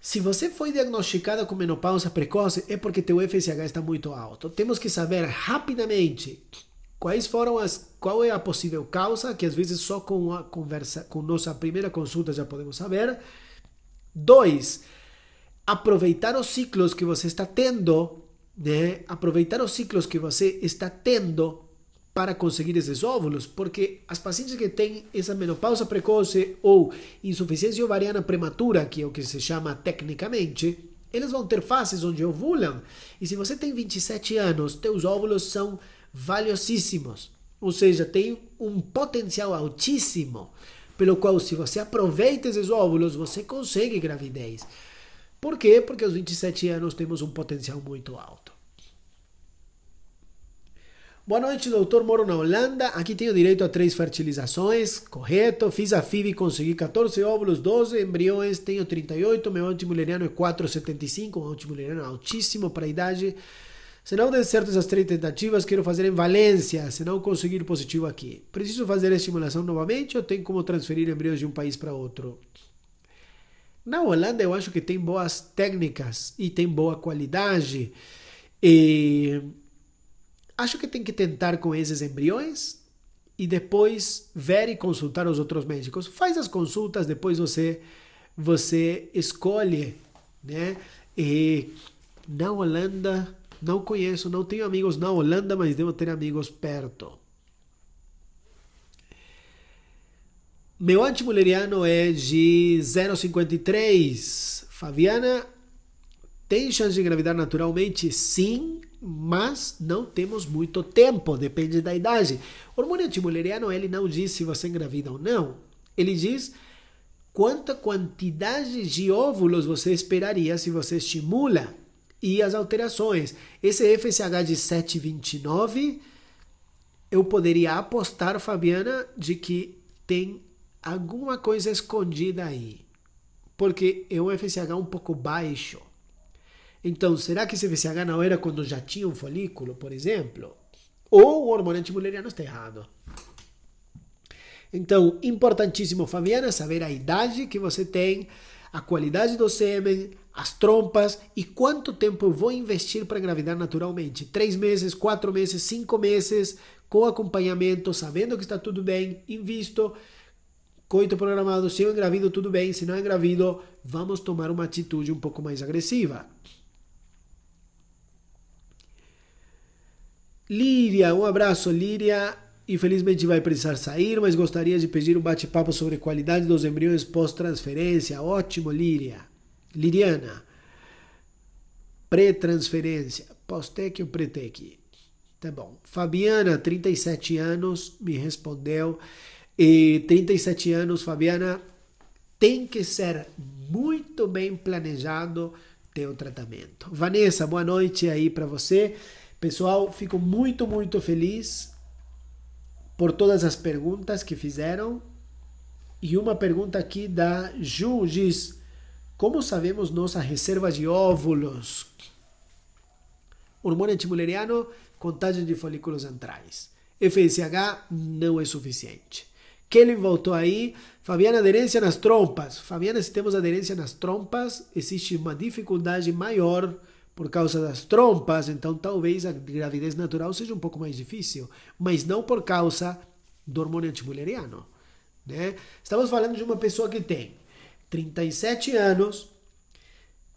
se você foi diagnosticada com menopausa precoce, é porque teu FSH está muito alto. Temos que saber rapidamente Quais foram as qual é a possível causa que às vezes só com a conversa com nossa primeira consulta já podemos saber? Dois, aproveitar os ciclos que você está tendo, né? Aproveitar os ciclos que você está tendo para conseguir esses óvulos, porque as pacientes que têm essa menopausa precoce ou insuficiência ovariana prematura, que é o que se chama tecnicamente, eles vão ter fases onde ovulam. E se você tem 27 anos, teus óvulos são valiosíssimos, ou seja, tem um potencial altíssimo, pelo qual, se você aproveita esses óvulos, você consegue gravidez. Por quê? Porque aos 27 anos temos um potencial muito alto. Boa noite, doutor. Moro na Holanda. Aqui tenho direito a três fertilizações. Correto. Fiz a FIV e consegui 14 óvulos, 12 embriões. Tenho 38. Meu antimuleriano é 4,75. Um antimuleriano altíssimo para a idade. Se não der certo essas três tentativas, quero fazer em Valência, se não conseguir positivo aqui. Preciso fazer a estimulação novamente ou tem como transferir embriões de um país para outro? Na Holanda, eu acho que tem boas técnicas e tem boa qualidade. E acho que tem que tentar com esses embriões e depois ver e consultar os outros médicos. Faz as consultas, depois você você escolhe, né? E na Holanda não conheço, não tenho amigos na Holanda, mas devo ter amigos perto. Meu antimuleriano é de 0,53. Fabiana, tem chance de engravidar naturalmente? Sim, mas não temos muito tempo, depende da idade. O hormônio antimuleriano, ele não diz se você engravida ou não. Ele diz quanta quantidade de óvulos você esperaria se você estimula e as alterações. Esse FSH de 7,29, eu poderia apostar, Fabiana, de que tem alguma coisa escondida aí. Porque é um FSH um pouco baixo. Então, será que esse FSH não era quando já tinha um folículo, por exemplo? Ou o hormônio antimuleriano está errado? Então, importantíssimo, Fabiana, saber a idade que você tem, a qualidade do sêmen, as trompas e quanto tempo eu vou investir para engravidar naturalmente. Três meses, quatro meses, cinco meses, com acompanhamento, sabendo que está tudo bem, invisto, coito programado, se eu engravido, tudo bem, se não engravido, vamos tomar uma atitude um pouco mais agressiva. Líria, um abraço, Líria. Infelizmente vai precisar sair, mas gostaria de pedir um bate-papo sobre qualidade dos embriões pós-transferência. Ótimo, Líria. Liriana, pré-transferência, Postec ou Pretec? Tá bom. Fabiana, 37 anos, me respondeu. E 37 anos, Fabiana, tem que ser muito bem planejado teu tratamento. Vanessa, boa noite aí para você. Pessoal, fico muito, muito feliz por todas as perguntas que fizeram. E uma pergunta aqui da Ju diz: como sabemos nossa reserva de óvulos? Hormônio antimuleriano, contagem de folículos antrais. FSH não é suficiente. Kelly voltou aí. Fabiana, aderência nas trompas. Fabiana, se temos aderência nas trompas, existe uma dificuldade maior por causa das trompas, então talvez a gravidez natural seja um pouco mais difícil, mas não por causa do hormônio antimuleriano. Né? Estamos falando de uma pessoa que tem 37 anos,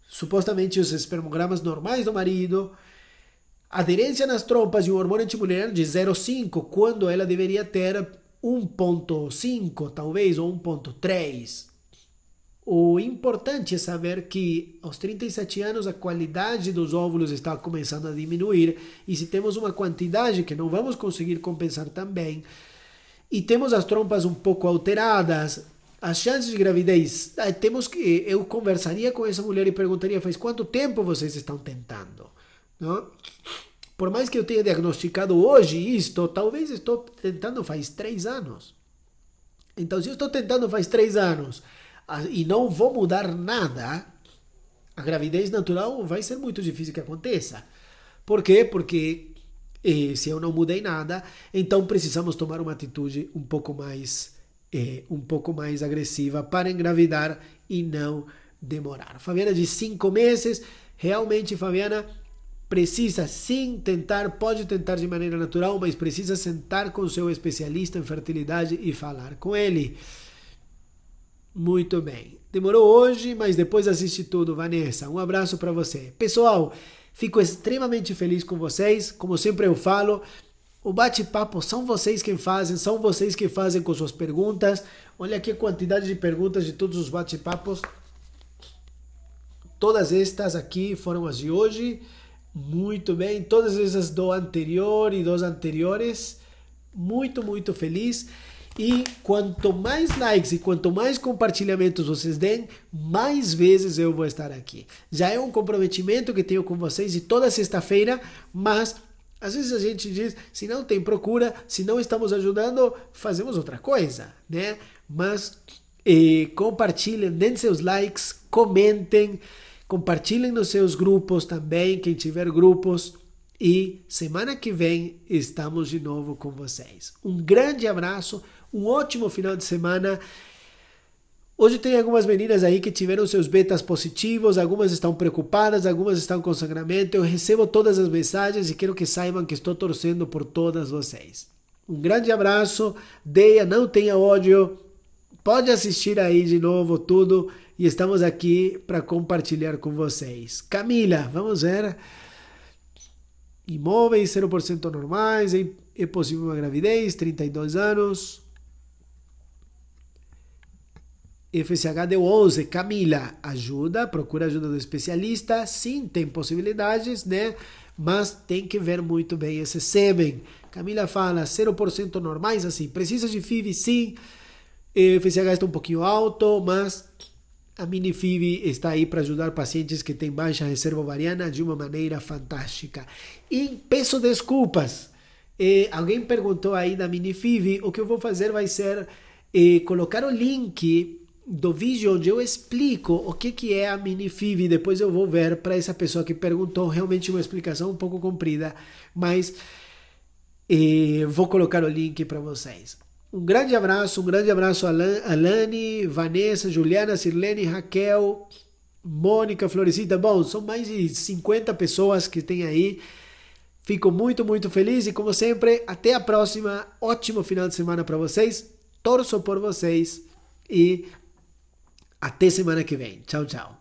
supostamente os espermogramas normais do marido, aderência nas trompas de um hormônio antimulher de 0,5, quando ela deveria ter 1,5, talvez, ou 1,3. O importante é saber que aos 37 anos a qualidade dos óvulos está começando a diminuir e se temos uma quantidade que não vamos conseguir compensar também e temos as trompas um pouco alteradas, as chances de gravidez, eh, temos que eh, eu conversaria com essa mulher e perguntaria faz quanto tempo vocês estão tentando, não? Né? Por mais que eu tenha diagnosticado hoje isto, talvez estou tentando faz três anos. Então, se eu estou tentando faz três anos ah, e não vou mudar nada, a gravidez natural vai ser muito difícil que aconteça. Por quê? Porque eh, se eu não mudei nada, então precisamos tomar uma atitude um pouco mais é, um pouco mais agressiva para engravidar e não demorar. Fabiana de cinco meses, realmente Fabiana precisa sim tentar, pode tentar de maneira natural, mas precisa sentar com seu especialista em fertilidade e falar com ele. Muito bem. Demorou hoje, mas depois assiste tudo, Vanessa. Um abraço para você. Pessoal, fico extremamente feliz com vocês. Como sempre eu falo, o bate-papo são vocês quem fazem, são vocês que fazem com suas perguntas. Olha aqui a quantidade de perguntas de todos os bate-papos. Todas estas aqui foram as de hoje. Muito bem, todas essas do anterior e dos anteriores. Muito, muito feliz. E quanto mais likes e quanto mais compartilhamentos vocês deem, mais vezes eu vou estar aqui. Já é um comprometimento que tenho com vocês e toda sexta-feira, mas às vezes a gente diz, se não tem procura, se não estamos ajudando, fazemos outra coisa, né? Mas compartilhem, deem seus likes, comentem, compartilhem nos seus grupos também, quem tiver grupos. E semana que vem estamos de novo com vocês. Um grande abraço, um ótimo final de semana. Hoje tem algumas meninas aí que tiveram seus betas positivos, algumas estão preocupadas, algumas estão com sangramento. Eu recebo todas as mensagens e quero que saibam que estou torcendo por todas vocês. Um grande abraço, deia, não tenha ódio. Pode assistir aí de novo tudo e estamos aqui para compartilhar com vocês. Camila, vamos ver. Imóveis 0% normais, é possível uma gravidez, 32 anos. FSH deu 11. Camila, ajuda, procura ajuda do especialista. Sim, tem possibilidades, né? Mas tem que ver muito bem esse sêmen. Camila fala 0% normais, assim. Precisa de FIV, sim. FSH está um pouquinho alto, mas a FIV está aí para ajudar pacientes que têm baixa reserva ovariana de uma maneira fantástica. E peço desculpas. Eh, alguém perguntou aí da FIV. O que eu vou fazer vai ser eh, colocar o link do vídeo onde eu explico o que, que é a mini FIV Depois eu vou ver para essa pessoa que perguntou, realmente uma explicação um pouco comprida, mas eh, vou colocar o link para vocês. Um grande abraço, um grande abraço a Alane, Vanessa, Juliana, Sirlene, Raquel, Mônica, Florescita. Bom, são mais de 50 pessoas que tem aí. Fico muito, muito feliz e, como sempre, até a próxima. Ótimo final de semana para vocês. Torço por vocês e até semana que vem. Tchau, tchau.